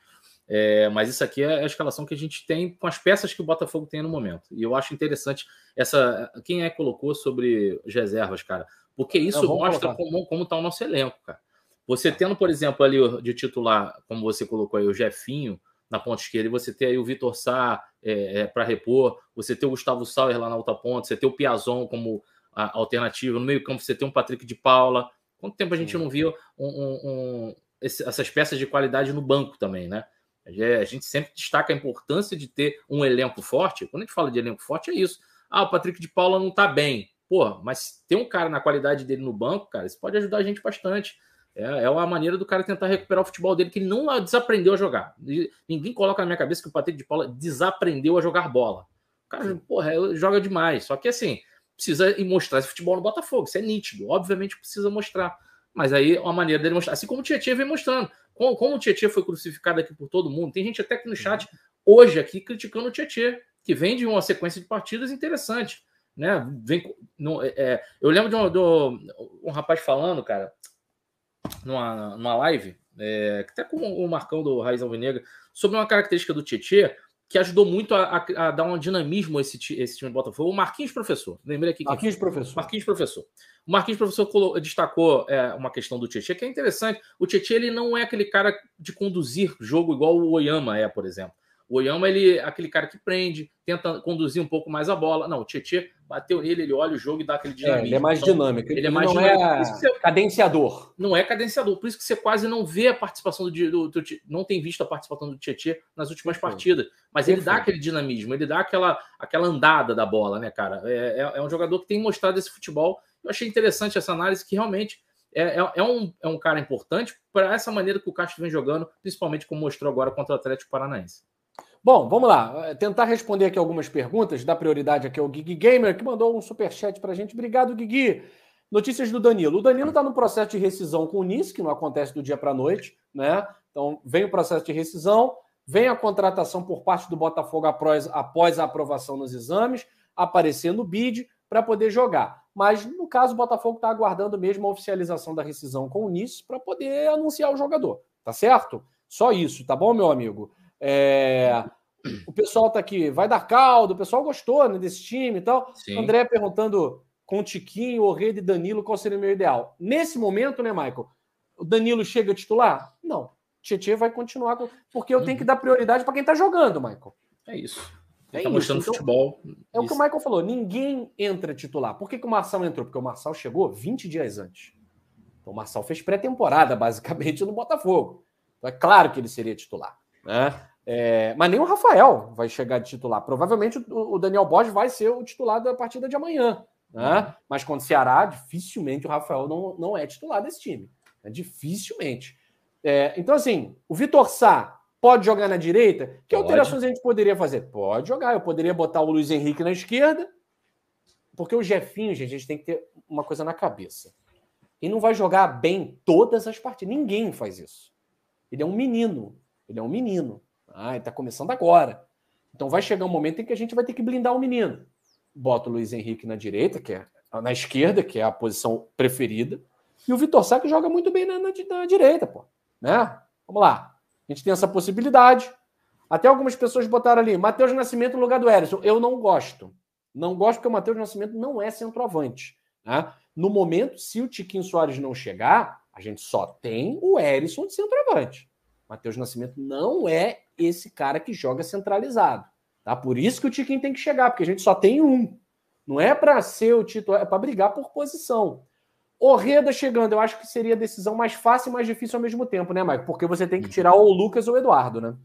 É, mas isso aqui é a escalação que a gente tem com as peças que o Botafogo tem no momento. E eu acho interessante essa. Quem é que colocou sobre as reservas, cara? Porque isso mostra como como está o nosso elenco, cara. Você tendo, por exemplo, ali de titular, como você colocou aí, o Jefinho na ponta esquerda, e você ter aí o Vitor Sá é, é, para repor, você ter o Gustavo Sauer lá na alta ponta, você ter o Piazon como alternativa, no meio-campo você ter um Patrick de Paula. Quanto tempo a gente não viu um, um, um, essas peças de qualidade no banco também, né? É, a gente sempre destaca a importância de ter um elenco forte. Quando a gente fala de elenco forte, é isso. Ah, o Patrick de Paula não tá bem. Pô, mas ter um cara na qualidade dele no banco, cara, isso pode ajudar a gente bastante. É, é uma maneira do cara tentar recuperar o futebol dele, que ele não desaprendeu a jogar. Ninguém coloca na minha cabeça que o Patrick de Paula desaprendeu a jogar bola. O cara, porra, é, joga demais. Só que assim, precisa mostrar esse futebol no Botafogo. Isso é nítido. Obviamente precisa mostrar. Mas aí é uma maneira dele mostrar. Assim como o Tietchan vem mostrando. Como, como o Tietchan foi crucificado aqui por todo mundo. Tem gente até aqui no chat hoje aqui criticando o Tietchan, que vem de uma sequência de partidas interessante. Né? Vem, no, é, é, eu lembro de um, de um rapaz falando, cara, numa, numa live, é, até com o Marcão do Raiz Alvinegra, sobre uma característica do Tietchan que ajudou muito a, a, a, dar um dinamismo a esse, esse time do Botafogo. O Marquinhos Professor, lembrei aqui. Marquinhos Professor. Marquinhos Professor. O Marquinhos Professor destacou é, uma questão do Tietchan, que é interessante. O Tietchan, ele não é aquele cara de conduzir jogo igual o Oyama é, por exemplo. O Oyama, ele é aquele cara que prende, tenta conduzir um pouco mais a bola. Não, o Tietchan bateu nele, ele olha o jogo e dá aquele é, dinamismo. É, ele é mais então, dinâmico. Ele, é ele é mais não dinâmico. É você... cadenciador. Não é cadenciador. Por isso que você quase não vê a participação do, do, do não tem visto a participação do Tietchan nas últimas partidas. Mas ele dá aquele dinamismo, ele dá aquela, aquela andada da bola, né, cara? É, é, é um jogador que tem mostrado esse futebol. Eu achei interessante essa análise que realmente é, é, é, um, é um cara importante para essa maneira que o Castro vem jogando, principalmente como mostrou agora contra o Atlético Paranaense. Bom, vamos lá. Eh, tentar responder aqui algumas perguntas. Dá prioridade aqui ao Guigui Gamer, que mandou um superchat para a gente. Obrigado, Gigi. Notícias do Danilo. O Danilo está no processo de rescisão com o NIS, que não acontece do dia para a noite, né? Então, vem o processo de rescisão, vem a contratação por parte do Botafogo após, após a aprovação nos exames, aparecer no BID para poder jogar. Mas, no caso, o Botafogo está aguardando mesmo a oficialização da rescisão com o NIS para poder anunciar o jogador, tá certo? Só isso, tá bom, meu amigo? É, o pessoal tá aqui, vai dar caldo, o pessoal gostou né, desse time e tal. Sim. André perguntando com Tiquinho, Orreda e Danilo, qual seria o meu ideal? Nesse momento, né, Michael? O Danilo chega titular? Não. Tietchan vai continuar, com... porque eu tenho que dar prioridade para quem tá jogando, Michael. É isso. Ele é tá mostrando então, futebol. É isso. o que o Michael falou: ninguém entra titular. Por que, que o Marçal entrou? Porque o Marçal chegou 20 dias antes. Então, o Marçal fez pré-temporada, basicamente, no Botafogo. Então, é claro que ele seria titular. Né? É, mas nem o Rafael vai chegar de titular. Provavelmente o, Daniel Borges vai ser o titular da partida de amanhã. Né? Uhum. Mas quando o Ceará, dificilmente o Rafael não, não é titular desse time. Né? Dificilmente. É, então, assim, o Vitor Sá pode jogar na direita? Que pode. alterações a gente poderia fazer? Pode jogar. Eu poderia botar o Luiz Henrique na esquerda, porque o Jefinho, gente, a gente tem que ter uma coisa na cabeça. Ele não vai jogar bem todas as partidas. Ninguém faz isso. Ele é um menino. Ele é um menino. Ah, está começando agora. Então vai chegar um momento em que a gente vai ter que blindar o menino. Bota o Luiz Henrique na direita, que é na esquerda, que é a posição preferida, e o Vitor Sá que joga muito bem na, na, na direita, pô. Né? Vamos lá. A gente tem essa possibilidade. Até algumas pessoas botaram ali, Matheus Nascimento no lugar do Ederson. Eu não gosto. Não gosto porque o Matheus Nascimento não é centroavante. Né? No momento, se o Tiquinho Soares não chegar, a gente só tem o Erisson de centroavante. Matheus Nascimento não é esse cara que joga centralizado. Tá? Por isso que o Tiquinho tem que chegar, porque a gente só tem um. Não é para ser o titular, é para brigar por posição. O Reda chegando, eu acho que seria a decisão mais fácil e mais difícil ao mesmo tempo, né, Mike? Porque você tem que uhum. tirar ou o Lucas ou o Eduardo, né?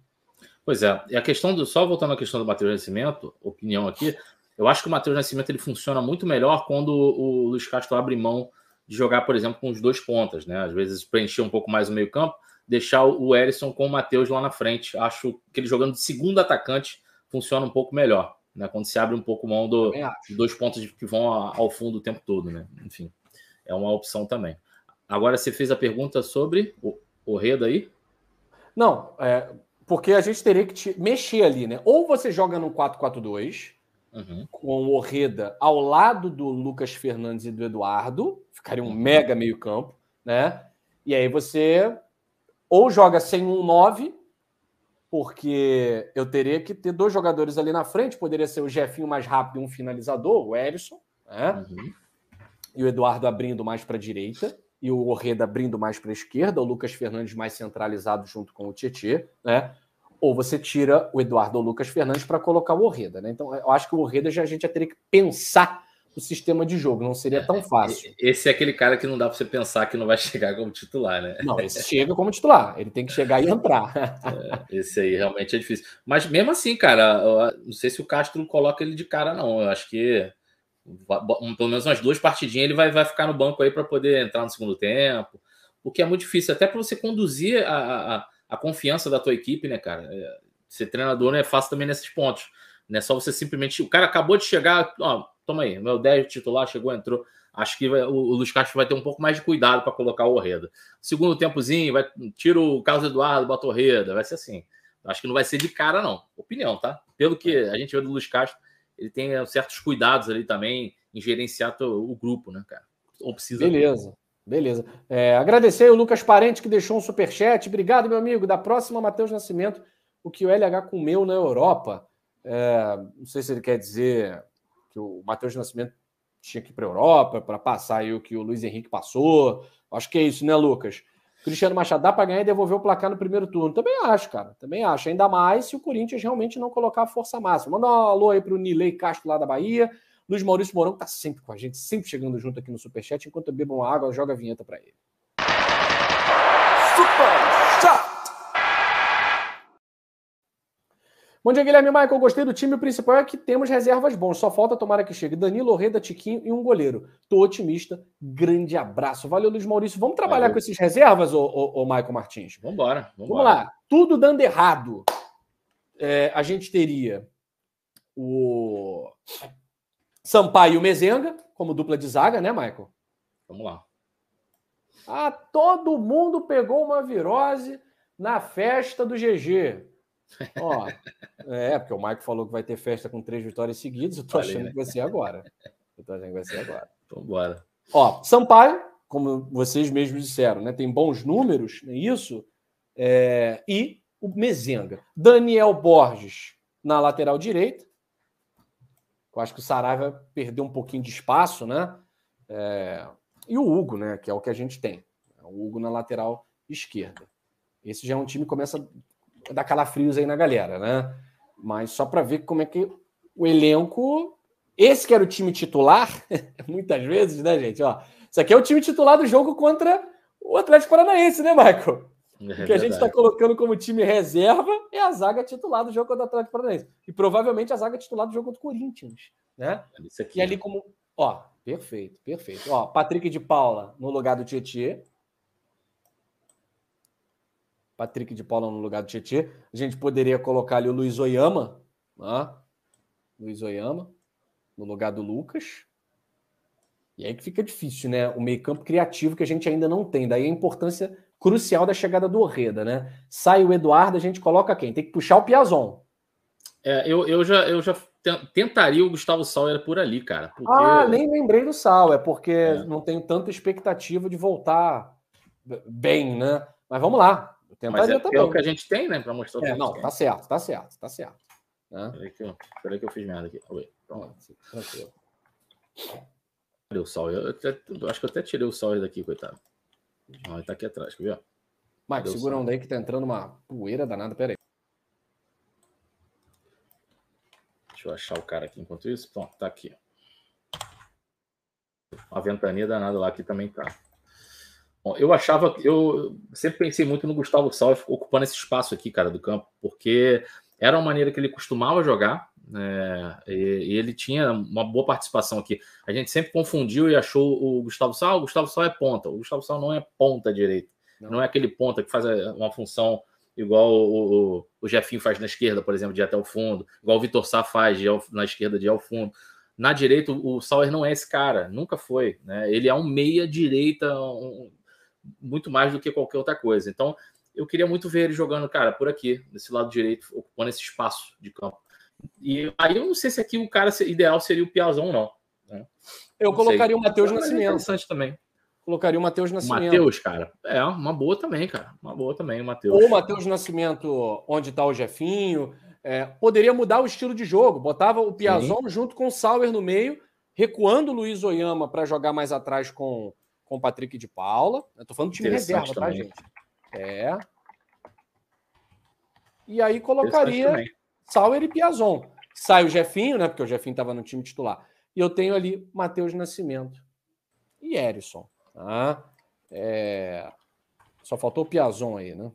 Pois é. E a questão do. Só voltando à questão do Matheus Nascimento, opinião aqui, eu acho que o Matheus Nascimento ele funciona muito melhor quando o Luiz Castro abre mão de jogar, por exemplo, com os dois pontas, né? Às vezes preencher um pouco mais o meio-campo deixar o Erisson com o Matheus lá na frente. Acho que ele jogando de segundo atacante funciona um pouco melhor, né? Quando se abre um pouco mão do, dos dois pontos que vão ao fundo o tempo todo, né? Enfim, é uma opção também. Agora você fez a pergunta sobre o, o Reda aí? Não, é, porque a gente teria que te mexer ali, né? Ou você joga no 4-4-2 uhum. com o Reda ao lado do Lucas Fernandes e do Eduardo, ficaria um uhum. mega meio campo, né? E aí você ou joga sem um 9, porque eu teria que ter dois jogadores ali na frente, poderia ser o Jefinho mais rápido e um finalizador, o Erisson, né? Uhum. E o Eduardo abrindo mais para a direita, e o Orreda abrindo mais para a esquerda, o Lucas Fernandes mais centralizado junto com o Tietê, né? Ou você tira o Eduardo ou o Lucas Fernandes para colocar o Orreda, né? Então eu acho que o Orreda já a gente já teria que pensar o sistema de jogo, não seria é, tão é, fácil. É, esse é aquele cara que não dá para você pensar que não vai chegar como titular, né? Não, esse chega como titular, ele tem que chegar e entrar. É, esse aí realmente é difícil. Mas mesmo assim, cara, não sei se o Castro coloca ele de cara, não. Eu acho que pelo menos umas duas partidinhas ele vai, vai ficar no banco aí para poder entrar no segundo tempo, o que é muito difícil, até para você conduzir a, a, a, confiança da tua equipe, né, cara? Ser treinador não é fácil também nesses pontos. Não é só você simplesmente. O cara acabou de chegar, ó, toma aí, meu 10 titular chegou, entrou. Acho que vai, o, Luiz Castro vai ter um pouco mais de cuidado para colocar o Orreda. Segundo tempozinho, vai, tira o Carlos Eduardo, bota o Orreda, vai ser assim. Acho que não vai ser de cara, não. Opinião, tá? Pelo que é. a gente vê do Luiz Castro, ele tem é, certos cuidados ali também em gerenciar o grupo, né, cara? Ou precisa. Beleza. Beleza. É, agradecer o Lucas Parente que deixou um superchat. Obrigado, meu amigo. Da próxima, Matheus Nascimento, o que o LH comeu na Europa. É, não sei se ele quer dizer que o Matheus Nascimento tinha que ir para a Europa para passar aí o que o Luiz Henrique passou. Acho que é isso, né, Lucas? Cristiano Machado dá para ganhar e devolver o placar no primeiro turno. Também acho, cara. Também acho. Ainda mais se o Corinthians realmente não colocar a força máxima. Manda um alô aí para o Nilei Castro lá da Bahia. Luiz Maurício Mourão que tá sempre com a gente, sempre chegando junto aqui no Superchat. Enquanto eu bebo uma água, joga a vinheta para ele. Super Chat! Bom dia, Guilherme Michael. Gostei do time. O principal é que temos reservas bons. Só falta tomara que chegue Danilo, Reda, Tiquinho e um goleiro. Tô otimista. Grande abraço. Valeu, Luiz Maurício. Vamos trabalhar Valeu. com esses reservas, ô, ô, ô Michael Martins? Vambora, vambora. Vamos lá. Tudo dando errado. É, a gente teria o Sampaio e o Mezenga como dupla de zaga, né, Michael? Vamos lá. Ah, todo mundo pegou uma virose na festa do GG. Ó, é, porque o Maicon falou que vai ter festa com três vitórias seguidas, eu tô Falei, achando né? que vai ser agora. Eu tô achando que vai ser agora. Vambora. Ó, Sampaio, como vocês mesmos disseram, né? Tem bons números, né, isso. É, e o Mezenga. Daniel Borges na lateral direita. Eu acho que o Saraiva perdeu um pouquinho de espaço, né? É, e o Hugo, né? Que é o que a gente tem. O Hugo na lateral esquerda. Esse já é um time que começa dar calafrios aí na galera, né? Mas só para ver como é que o elenco. Esse que era o time titular, muitas vezes, né, gente? Ó, isso aqui é o time titular do jogo contra o Atlético Paranaense, né, Michael? É o que a gente está colocando como time reserva é a zaga titular do jogo contra o Atlético Paranaense. E provavelmente a zaga titular do jogo contra o Corinthians. Né? Isso Aqui, e ali como. Ó, perfeito, perfeito. Ó, Patrick de Paula no lugar do Tietê. Patrick de Paula no lugar do Tietchan. A gente poderia colocar ali o Luiz Oyama, né? Luiz Oyama, no lugar do Lucas. E aí que fica difícil, né? O meio-campo criativo que a gente ainda não tem. Daí a importância crucial da chegada do Orreda, né? Sai o Eduardo, a gente coloca quem? Tem que puxar o Piazon. É, eu, eu já, eu já tentaria o Gustavo Sauer por ali, cara. Porque... Ah, nem lembrei do Sal, é porque é. não tenho tanta expectativa de voltar bem, né? Mas vamos lá. Mas é, também. o que a gente tem, né? Para mostrar o é, que Não, tá certo, tá certo, tá certo. Né? Peraí, que eu, peraí que eu fiz merda aqui. Oi, pronto. Tranquilo. Cadê o sol, Eu, até, eu, acho que eu até tirei o sol daqui, coitado. Não, ele tá aqui atrás, quer ver? Mike, segura um daí que tá entrando uma poeira danada. Peraí. Deixa eu achar o cara aqui enquanto isso. Pronto, tá aqui. Uma ventania danada lá que também tá. Eu achava, eu sempre pensei muito no Gustavo Sal ocupando esse espaço aqui, cara, do campo, porque era uma maneira que ele costumava jogar, né? E, e ele tinha uma boa participação aqui. A gente sempre confundiu e achou o Gustavo Sal, ah, o Gustavo Sal é ponta, o Gustavo Sal não é ponta direito, não. não é aquele ponta que faz é, uma função igual o, o, o Jefinho faz na esquerda, por exemplo, de ir até o fundo, igual o Vitor Sá faz ao, na esquerda de ir ao fundo. Na direita, o Sauer não é esse cara, nunca foi. Né? Ele é um meia-direita, um, muito mais do que qualquer outra coisa. Então, eu queria muito ver ele jogando, cara, por aqui, nesse lado direito, ocupando esse espaço de campo. E aí eu não sei se aqui o cara ideal seria o Piazão ou não. Né? Eu não colocaria sei. o Matheus é Nascimento. interessante também. Colocaria o Matheus Nascimento. Matheus, cara. É, uma boa também, cara. Uma boa também, o Matheus. Ou o Matheus Nascimento, onde está o Jefinho. É, poderia mudar o estilo de jogo. Botava o Piazon junto com o Sauer no meio, recuando o Luiz Oyama para jogar mais atrás com com o Patrick de Paula. Eu tô falando do time reserva, tá, gente? É. E aí colocaria Sauer e Piazon. Sai o Jefinho, né? Porque o Jefinho estava no time titular. E eu tenho ali Matheus Nascimento e Erisson. Ah, É... Só faltou o Piazon aí, né?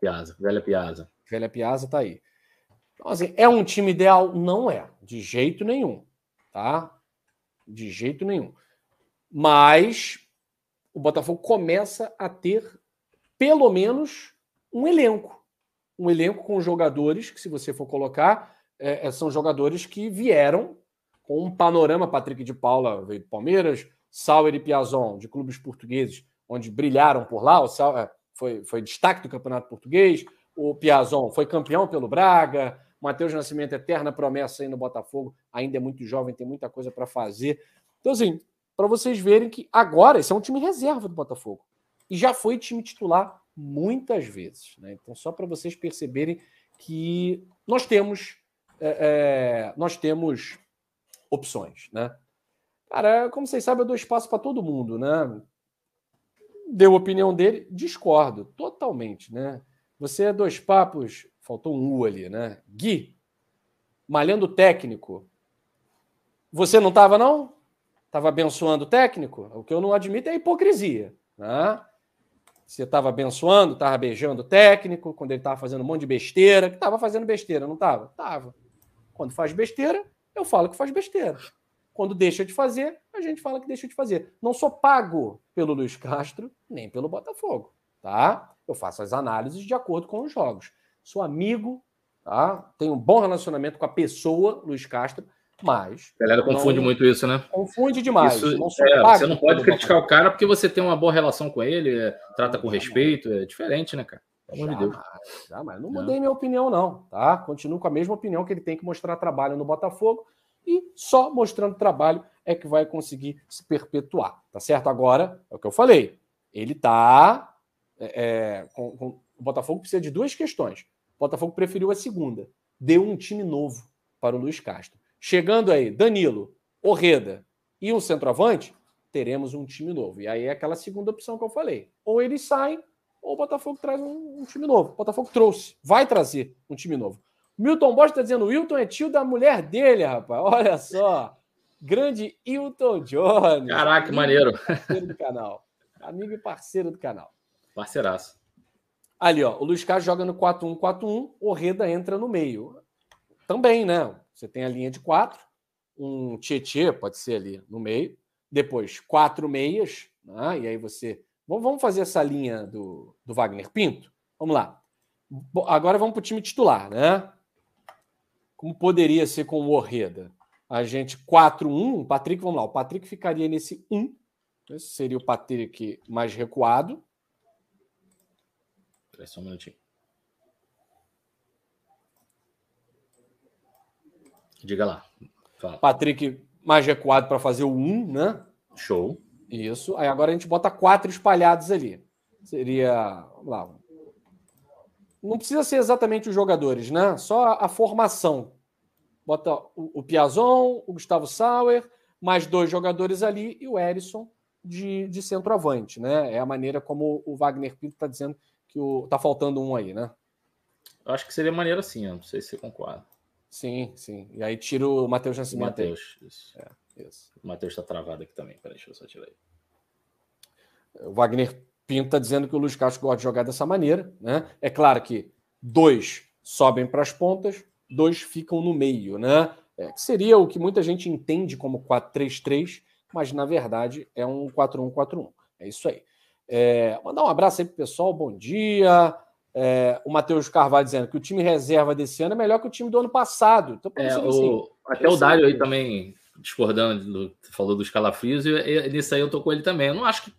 Piazza, velha Piazza. Velha Piazza tá aí. Então, assim, é um time ideal? Não é, de jeito nenhum, tá? De jeito nenhum. Mas o Botafogo começa a ter pelo menos um elenco. Um elenco com jogadores que, se você for colocar, é, é, são jogadores que vieram com um panorama. Patrick de Paula veio do Palmeiras, Sauer e Piazon, de clubes portugueses, onde brilharam por lá. O Sauer é, foi, foi destaque do Campeonato Português. O Piazon foi campeão pelo Braga. Matheus Nascimento, eterna promessa aí no Botafogo, ainda é muito jovem, tem muita coisa para fazer. Então, assim, para vocês verem que agora esse é um time reserva do Botafogo. E já foi time titular muitas vezes. Né? Então, só para vocês perceberem que nós temos é, é, nós temos opções. Né? Cara, como vocês sabem, eu dou espaço para todo mundo. Né? Deu a opinião dele, discordo totalmente. Né? Você é dois papos, faltou um U ali, né? Gui, malhando técnico. Você não estava, não? estava abençoando o técnico? O que eu não admito é a hipocrisia. Né? Você estava abençoando, estava beijando o técnico, quando ele estava fazendo um monte de besteira, que estava fazendo besteira, não estava? Estava. Quando faz besteira, eu falo que faz besteira. Quando deixa de fazer, a gente fala que deixa de fazer. Não sou pago pelo Luiz Castro, nem pelo Botafogo, tá? Eu faço as análises de acordo com os jogos. Sou amigo, tá? Tenho um bom relacionamento com a pessoa, Luiz Castro, mas. A galera confunde muito isso, né? Confunde demais. Isso, não é, você não pode criticar o cara porque você tem uma boa relação com ele, é, trata com respeito, é diferente, né, cara? Pelo amor de Deus. Não, não mudei minha opinião, não, tá? Continuo com a mesma opinião que ele tem que mostrar trabalho no Botafogo e só mostrando trabalho é que vai conseguir se perpetuar, tá certo? Agora, é o que eu falei, ele tá. É, é com, com, o Botafogo precisa de duas questões. O Botafogo preferiu a segunda, deu um time novo para o Luiz Castro. Chegando aí, Danilo, Orreda e um centroavante, teremos um time novo. E aí é aquela segunda opção que eu falei. Ou eles saem, ou o Botafogo traz um, um time novo. O Botafogo trouxe, vai trazer um time novo. Milton Bosch está dizendo: Wilton é tio da mulher dele, rapaz. Olha só. Grande Hilton Jones. Caraca, que maneiro. Parceiro do canal. Amigo e parceiro do canal. Parceiraço. Ali, ó. O Luiz Carlos joga no 4-1-4-1, o Reda entra no meio. Também, né? Você tem a linha de quatro, um Tietê pode ser ali no meio, depois quatro meias, né? e aí você. Vamos fazer essa linha do, do Wagner Pinto? Vamos lá. Agora vamos para o time titular, né? Como poderia ser com o Orreda? A gente 4-1, Patrick, vamos lá, o Patrick ficaria nesse 1. Esse né, seria o Patrick mais recuado. Espera só um minutinho. Diga lá. Fala. Patrick mais recuado para fazer o 1, né? Show. Isso. Aí agora a gente bota quatro espalhados ali. Seria. Vamos lá. Não precisa ser exatamente os jogadores, né? Só a, formação. Bota o, Piazon, o Gustavo Sauer, mais dois jogadores ali e o Erisson de, de centroavante, né? É a maneira como o Wagner Pinto está dizendo que o, tá faltando um aí, né? Eu acho que seria maneira assim, não sei se você concorda. Sim, sim. E aí tira o Matheus Nascimento. Matheus, isso. É, isso. O Matheus está travado aqui também. Peraí, deixa eu só tirar ele. O Wagner Pinto tá dizendo que o Luiz Castro gosta de jogar dessa maneira. Né? É claro que dois sobem para as pontas, dois ficam no meio, né? É, que seria o que muita gente entende como 4-3-3, mas na verdade é um 4-1-4-1. É isso aí. É, mandar um abraço aí pro pessoal, bom dia é, o Matheus Carvalho dizendo que o time reserva desse ano é melhor que o time do ano passado. Então, é, o, assim, até o Dário aí também discordando, do, falou dos calafrios, e, e nisso aí eu tô com ele também. Eu não acho que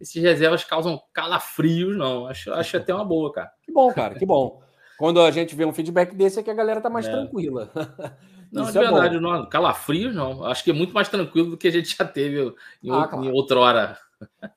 esses reservas causam calafrios, não. Acho, acho até uma boa, cara. Que bom, cara, que bom. Quando a gente vê um feedback desse é que a galera tá mais é. tranquila. Não, Isso de é verdade, é não, calafrios não. Acho que é muito mais tranquilo do que a gente já teve em, ah, out, claro. em outrora.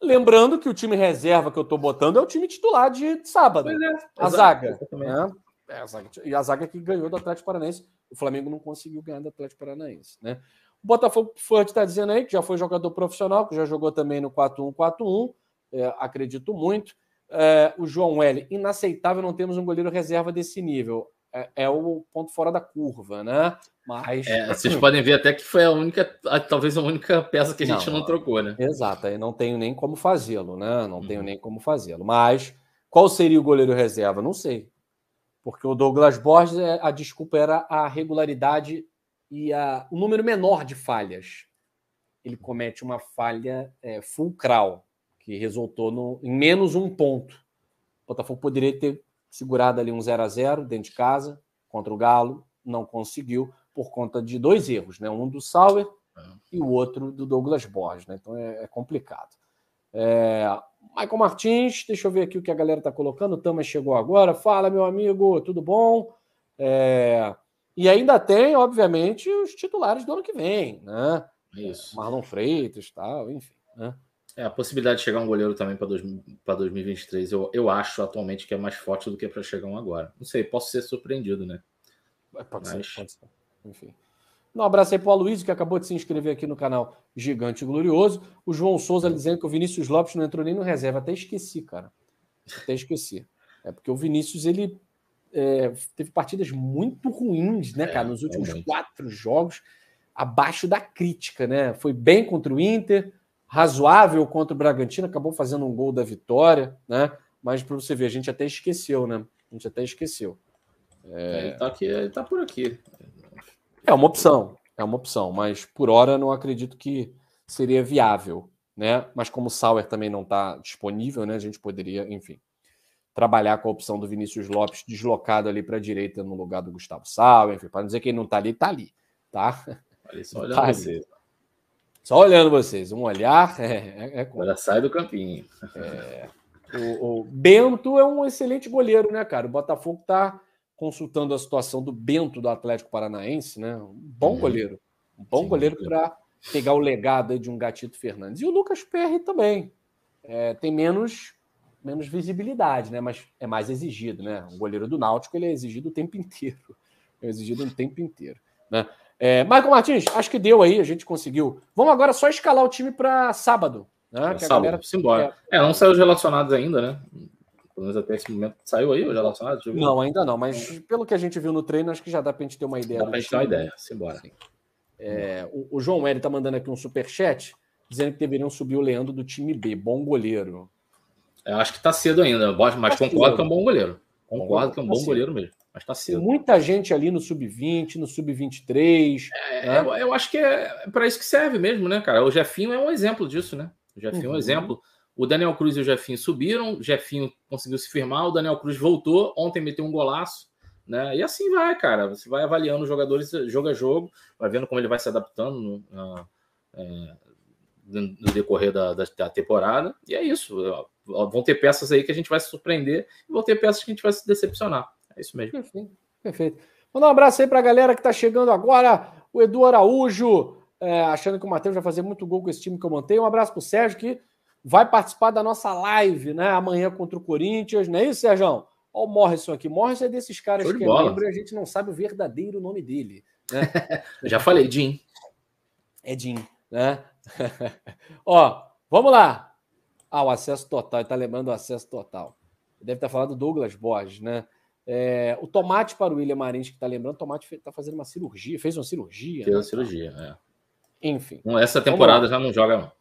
Lembrando que o time reserva que eu estou botando é o time titular de sábado. Pois é, a zaga. Né? É, a zaga. E a zaga que ganhou do Atlético Paranaense. O Flamengo não conseguiu ganhar do Atlético Paranaense. Né? O Botafogo Furt está dizendo aí que já foi jogador profissional, que já jogou também no 4-1-4-1. É, acredito muito. É, o João L. Inaceitável não temos um goleiro reserva desse nível. É, é o ponto fora da curva, né? Mas... É, vocês podem ver até que foi a única, talvez a única peça que a gente não, não trocou, né? Exato, aí não tenho nem como fazê-lo, né? Não tenho uhum. nem como fazê-lo. Mas qual seria o goleiro reserva? Não sei. Porque o Douglas Borges, é, a desculpa era a regularidade e a, o número menor de falhas. Ele comete uma falha é, fulcral, que resultou no, em menos um ponto. O Botafogo poderia ter segurado ali um 0 a 0 dentro de casa contra o Galo, não conseguiu por conta de dois erros, né? Um do Sauer é. e o outro do Douglas Borges, né? Então é, é complicado. É, Michael Martins, deixa eu ver aqui o que a galera tá colocando. O Tamas chegou agora. Fala, meu amigo, tudo bom? É, e ainda tem, obviamente, os titulares do ano que vem, né? É isso. Marlon Freitas, tal, enfim. Né? É, a possibilidade de chegar um goleiro também para 2023, eu, eu acho atualmente que é mais forte do que para chegar um agora. Não sei, posso ser surpreendido, né? É, pode Mas... ser, pode ser. Enfim. Um abraço aí para o Aloysio, que acabou de se inscrever aqui no canal Gigante Glorioso. O João Souza dizendo que o Vinícius Lopes não entrou nem no reserva. Até esqueci, cara. Até esqueci. É porque o Vinícius, ele é, teve partidas muito ruins, né, é, cara? Nos últimos é, quatro jogos, abaixo da crítica, né? Foi bem contra o Inter, razoável contra o Bragantino, acabou fazendo um gol da vitória, né? Mas para você ver, a gente até esqueceu, né? A gente até esqueceu. É... Ele, tá aqui, ele tá por aqui. É uma opção, é uma opção, mas por hora não acredito que seria viável, né? Mas como o Sauer também não está disponível, né? A gente poderia, enfim, trabalhar com a opção do Vinícius Lopes deslocado ali para a direita no lugar do Gustavo Sauer, enfim, para dizer que ele não está ali, está ali, tá? Olha só, olha tá você. Ali. Só olhando vocês, um olhar é, é Ela sai do campinho. É. O, o, Bento é um excelente goleiro, né, cara? O Botafogo tá consultando a situação do Bento do Atlético Paranaense, né? Um bom uhum. goleiro. Um bom Sim, goleiro para pegar o legado de um Gatito Fernandes. E o Lucas Perry também. É, tem menos menos visibilidade, né? Mas é mais exigido, né? O goleiro do Náutico ele é exigido o tempo inteiro. É exigido o tempo inteiro, né? É, Marco Martins, acho que deu aí, a gente conseguiu. Vamos agora só escalar o time para sábado. Né? É, sábado, galera... simbora. É, não saiu os relacionados ainda, né? Pelo menos até esse momento. Saiu aí os relacionados? Não, ainda não, mas pelo que a gente viu no treino, acho que já dá para a gente ter uma ideia. Dá para a gente ter uma ideia, simbora. É, o, o, João Wélio tá mandando aqui um super chat dizendo que deveriam subir o Leandro do time B. Bom goleiro. Eu acho que está cedo ainda, mas tá concordo que é um bom goleiro. Concordo que é um tá bom goleiro mesmo. Mas tá cedo. Muita gente ali no sub-20, no sub-23. É, né? eu, eu, acho que é, é para isso que serve mesmo, né, cara? O Jefinho é um exemplo disso, né? O Jefinho uhum. é um uhum. exemplo. O Daniel Cruz e o Jefinho subiram, o Jefinho conseguiu se firmar, o Daniel Cruz voltou, ontem meteu um golaço, né? E assim vai, cara. Você vai avaliando os jogadores jogo a jogo, vai vendo como ele vai se adaptando no, na, é, no decorrer da, da, da, temporada. E é isso. Vão ter peças aí que a gente vai se surpreender e vão ter peças que a gente vai se decepcionar. É isso mesmo. Perfeito. Perfeito. Mandar um abraço aí para a galera que está chegando agora. O Edu Araújo, é, achando que o Matheus vai fazer muito gol com esse time que eu mantenho. Um abraço para o Sérgio, que vai participar da nossa live, né? Amanhã contra o Corinthians. Não é isso, Sérgio? Olha o Morrison aqui. Morrison é desses caras que é membro e a gente não sabe o verdadeiro nome dele. Né? Já falei, Jim. É Jim, né? Ó, vamos lá. Ah, o acesso total. Ele está lembrando o acesso total. deve estar tá falando do Douglas Borges, né? É, o Tomate para o William Marins, que está lembrando, o Tomate está fazendo uma cirurgia, fez uma cirurgia. Fez né, uma cirurgia, é. Enfim. Essa temporada já não joga, não.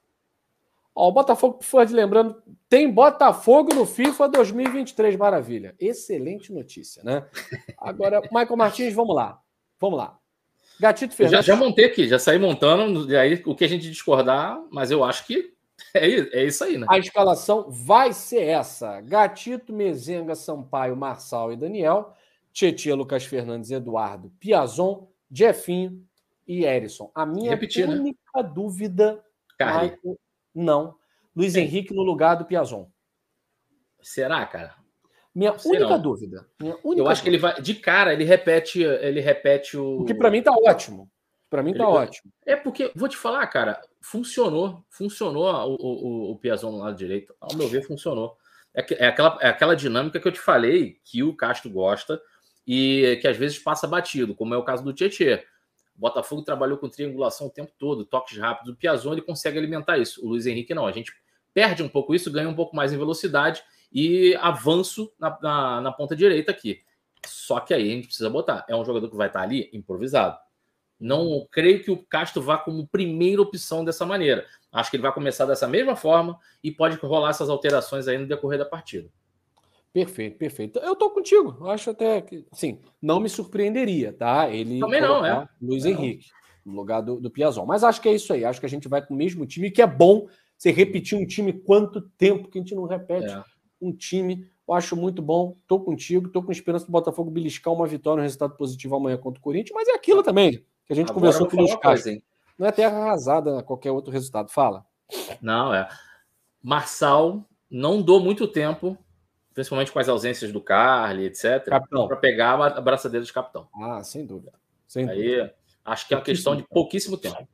Ó, o Botafogo foi lembrando, tem Botafogo no FIFA 2023, maravilha. Excelente notícia, né? Agora, Michael Martins, vamos lá. Vamos lá. Gatito Fernandes. Já, já montei aqui, já saí montando, e aí o que a gente discordar, mas eu acho que é, é isso aí, né? A escalação vai ser essa: Gatito, Mezenga, Sampaio, Marçal e Daniel, Tietchan, Lucas Fernandes, Eduardo, Piazon, Jefinho e Erison. A minha Repetir, né? única né? dúvida, Carly. não. Luiz é. Henrique no lugar do Piazon. Será, cara? Minha Sei única não. dúvida. Minha única eu dúvida. acho que ele vai de cara, ele repete, ele repete o. O que para mim tá ótimo. Para mim ele... Tá, tá ótimo. É porque vou te falar, cara, funcionou, funcionou o, o, o Piazon no lado direito. Ao meu ver, funcionou. É, é, aquela, é aquela dinâmica que eu te falei que o Castro gosta e que às vezes passa batido, como é o caso do Tietchan. O Botafogo trabalhou com triangulação o tempo todo, toques rápidos. O Piazon ele consegue alimentar isso. O Luiz Henrique não. A gente perde um pouco isso, ganha um pouco mais em velocidade e avanço na, na, na ponta direita aqui. Só que aí a gente precisa botar. É um jogador que vai estar ali improvisado. Não creio que o Castro vá como primeira opção dessa maneira. Acho que ele vai começar dessa mesma forma e pode rolar essas alterações aí no decorrer da partida. Perfeito, perfeito. Eu tô contigo. Eu acho até que, sim, não me surpreenderia, tá? Ele também não, é. Luiz Henrique no lugar do, do Piazon. Mas acho que é isso aí. Acho que a gente vai com o mesmo time, que é bom você repetir um time quanto tempo que a gente não repete é. um time. Eu acho muito bom. Tô contigo, tô com esperança do Botafogo beliscar uma vitória, um resultado positivo amanhã contra o Corinthians, mas é aquilo também que a gente Agora conversou com os coisa, Não é terra arrasada qualquer outro resultado. Fala. Não, é. Marçal, não dou muito tempo, principalmente com as ausências do Carly, etc., para pegar a braçadeira de capitão. Ah, sem dúvida. Sem Aí, dúvida. acho que é uma questão de pouquíssimo tempo.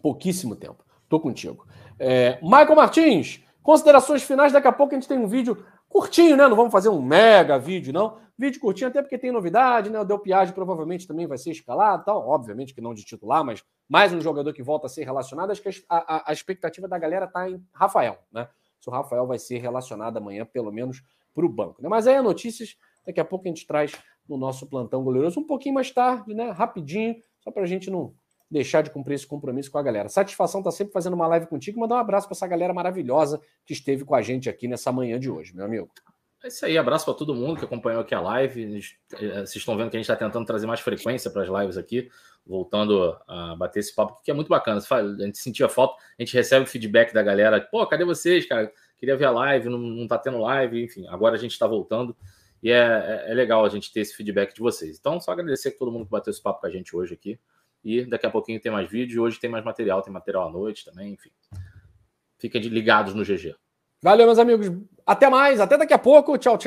Pouquíssimo tempo. Tô contigo. É, Michael Martins, considerações finais. Daqui a pouco a gente tem um vídeo curtinho, né? Não vamos fazer um mega vídeo, não. Vídeo curtinho, até porque tem novidade, né? O Del Piage provavelmente também vai ser escalado, tal. Obviamente que não de titular, mas mais um jogador que volta a ser relacionado. Acho que a, a, a expectativa da galera tá em Rafael, né? Se o Rafael vai ser relacionado amanhã, pelo menos para o banco. Né? Mas aí, é notícias, daqui a pouco a gente traz no nosso plantão goleiroso, um pouquinho mais tarde, né? Rapidinho, só para a gente não deixar de cumprir esse compromisso com a galera. Satisfação tá sempre fazendo uma live contigo. Mandar um abraço para essa galera maravilhosa que esteve com a gente aqui nessa manhã de hoje, meu amigo. É isso aí, abraço para todo mundo que acompanhou aqui a live. Eh, vocês estão vendo que a gente está tentando trazer mais frequência para as lives aqui, voltando a bater esse papo, que é muito bacana. A gente sentia falta, a gente recebe o feedback da galera: pô, cadê vocês, cara? Queria ver a live, não, não tá tendo live, enfim. Agora a gente está voltando e é, é, é, legal a gente ter esse feedback de vocês. Então, só agradecer a todo mundo que bateu esse papo com a gente hoje aqui. E daqui a pouquinho tem mais vídeo, hoje tem mais material, tem material à noite também, enfim. Fiquem ligados no GG. Valeu, meus amigos. Até mais, até daqui a pouco. Tchau, tchau.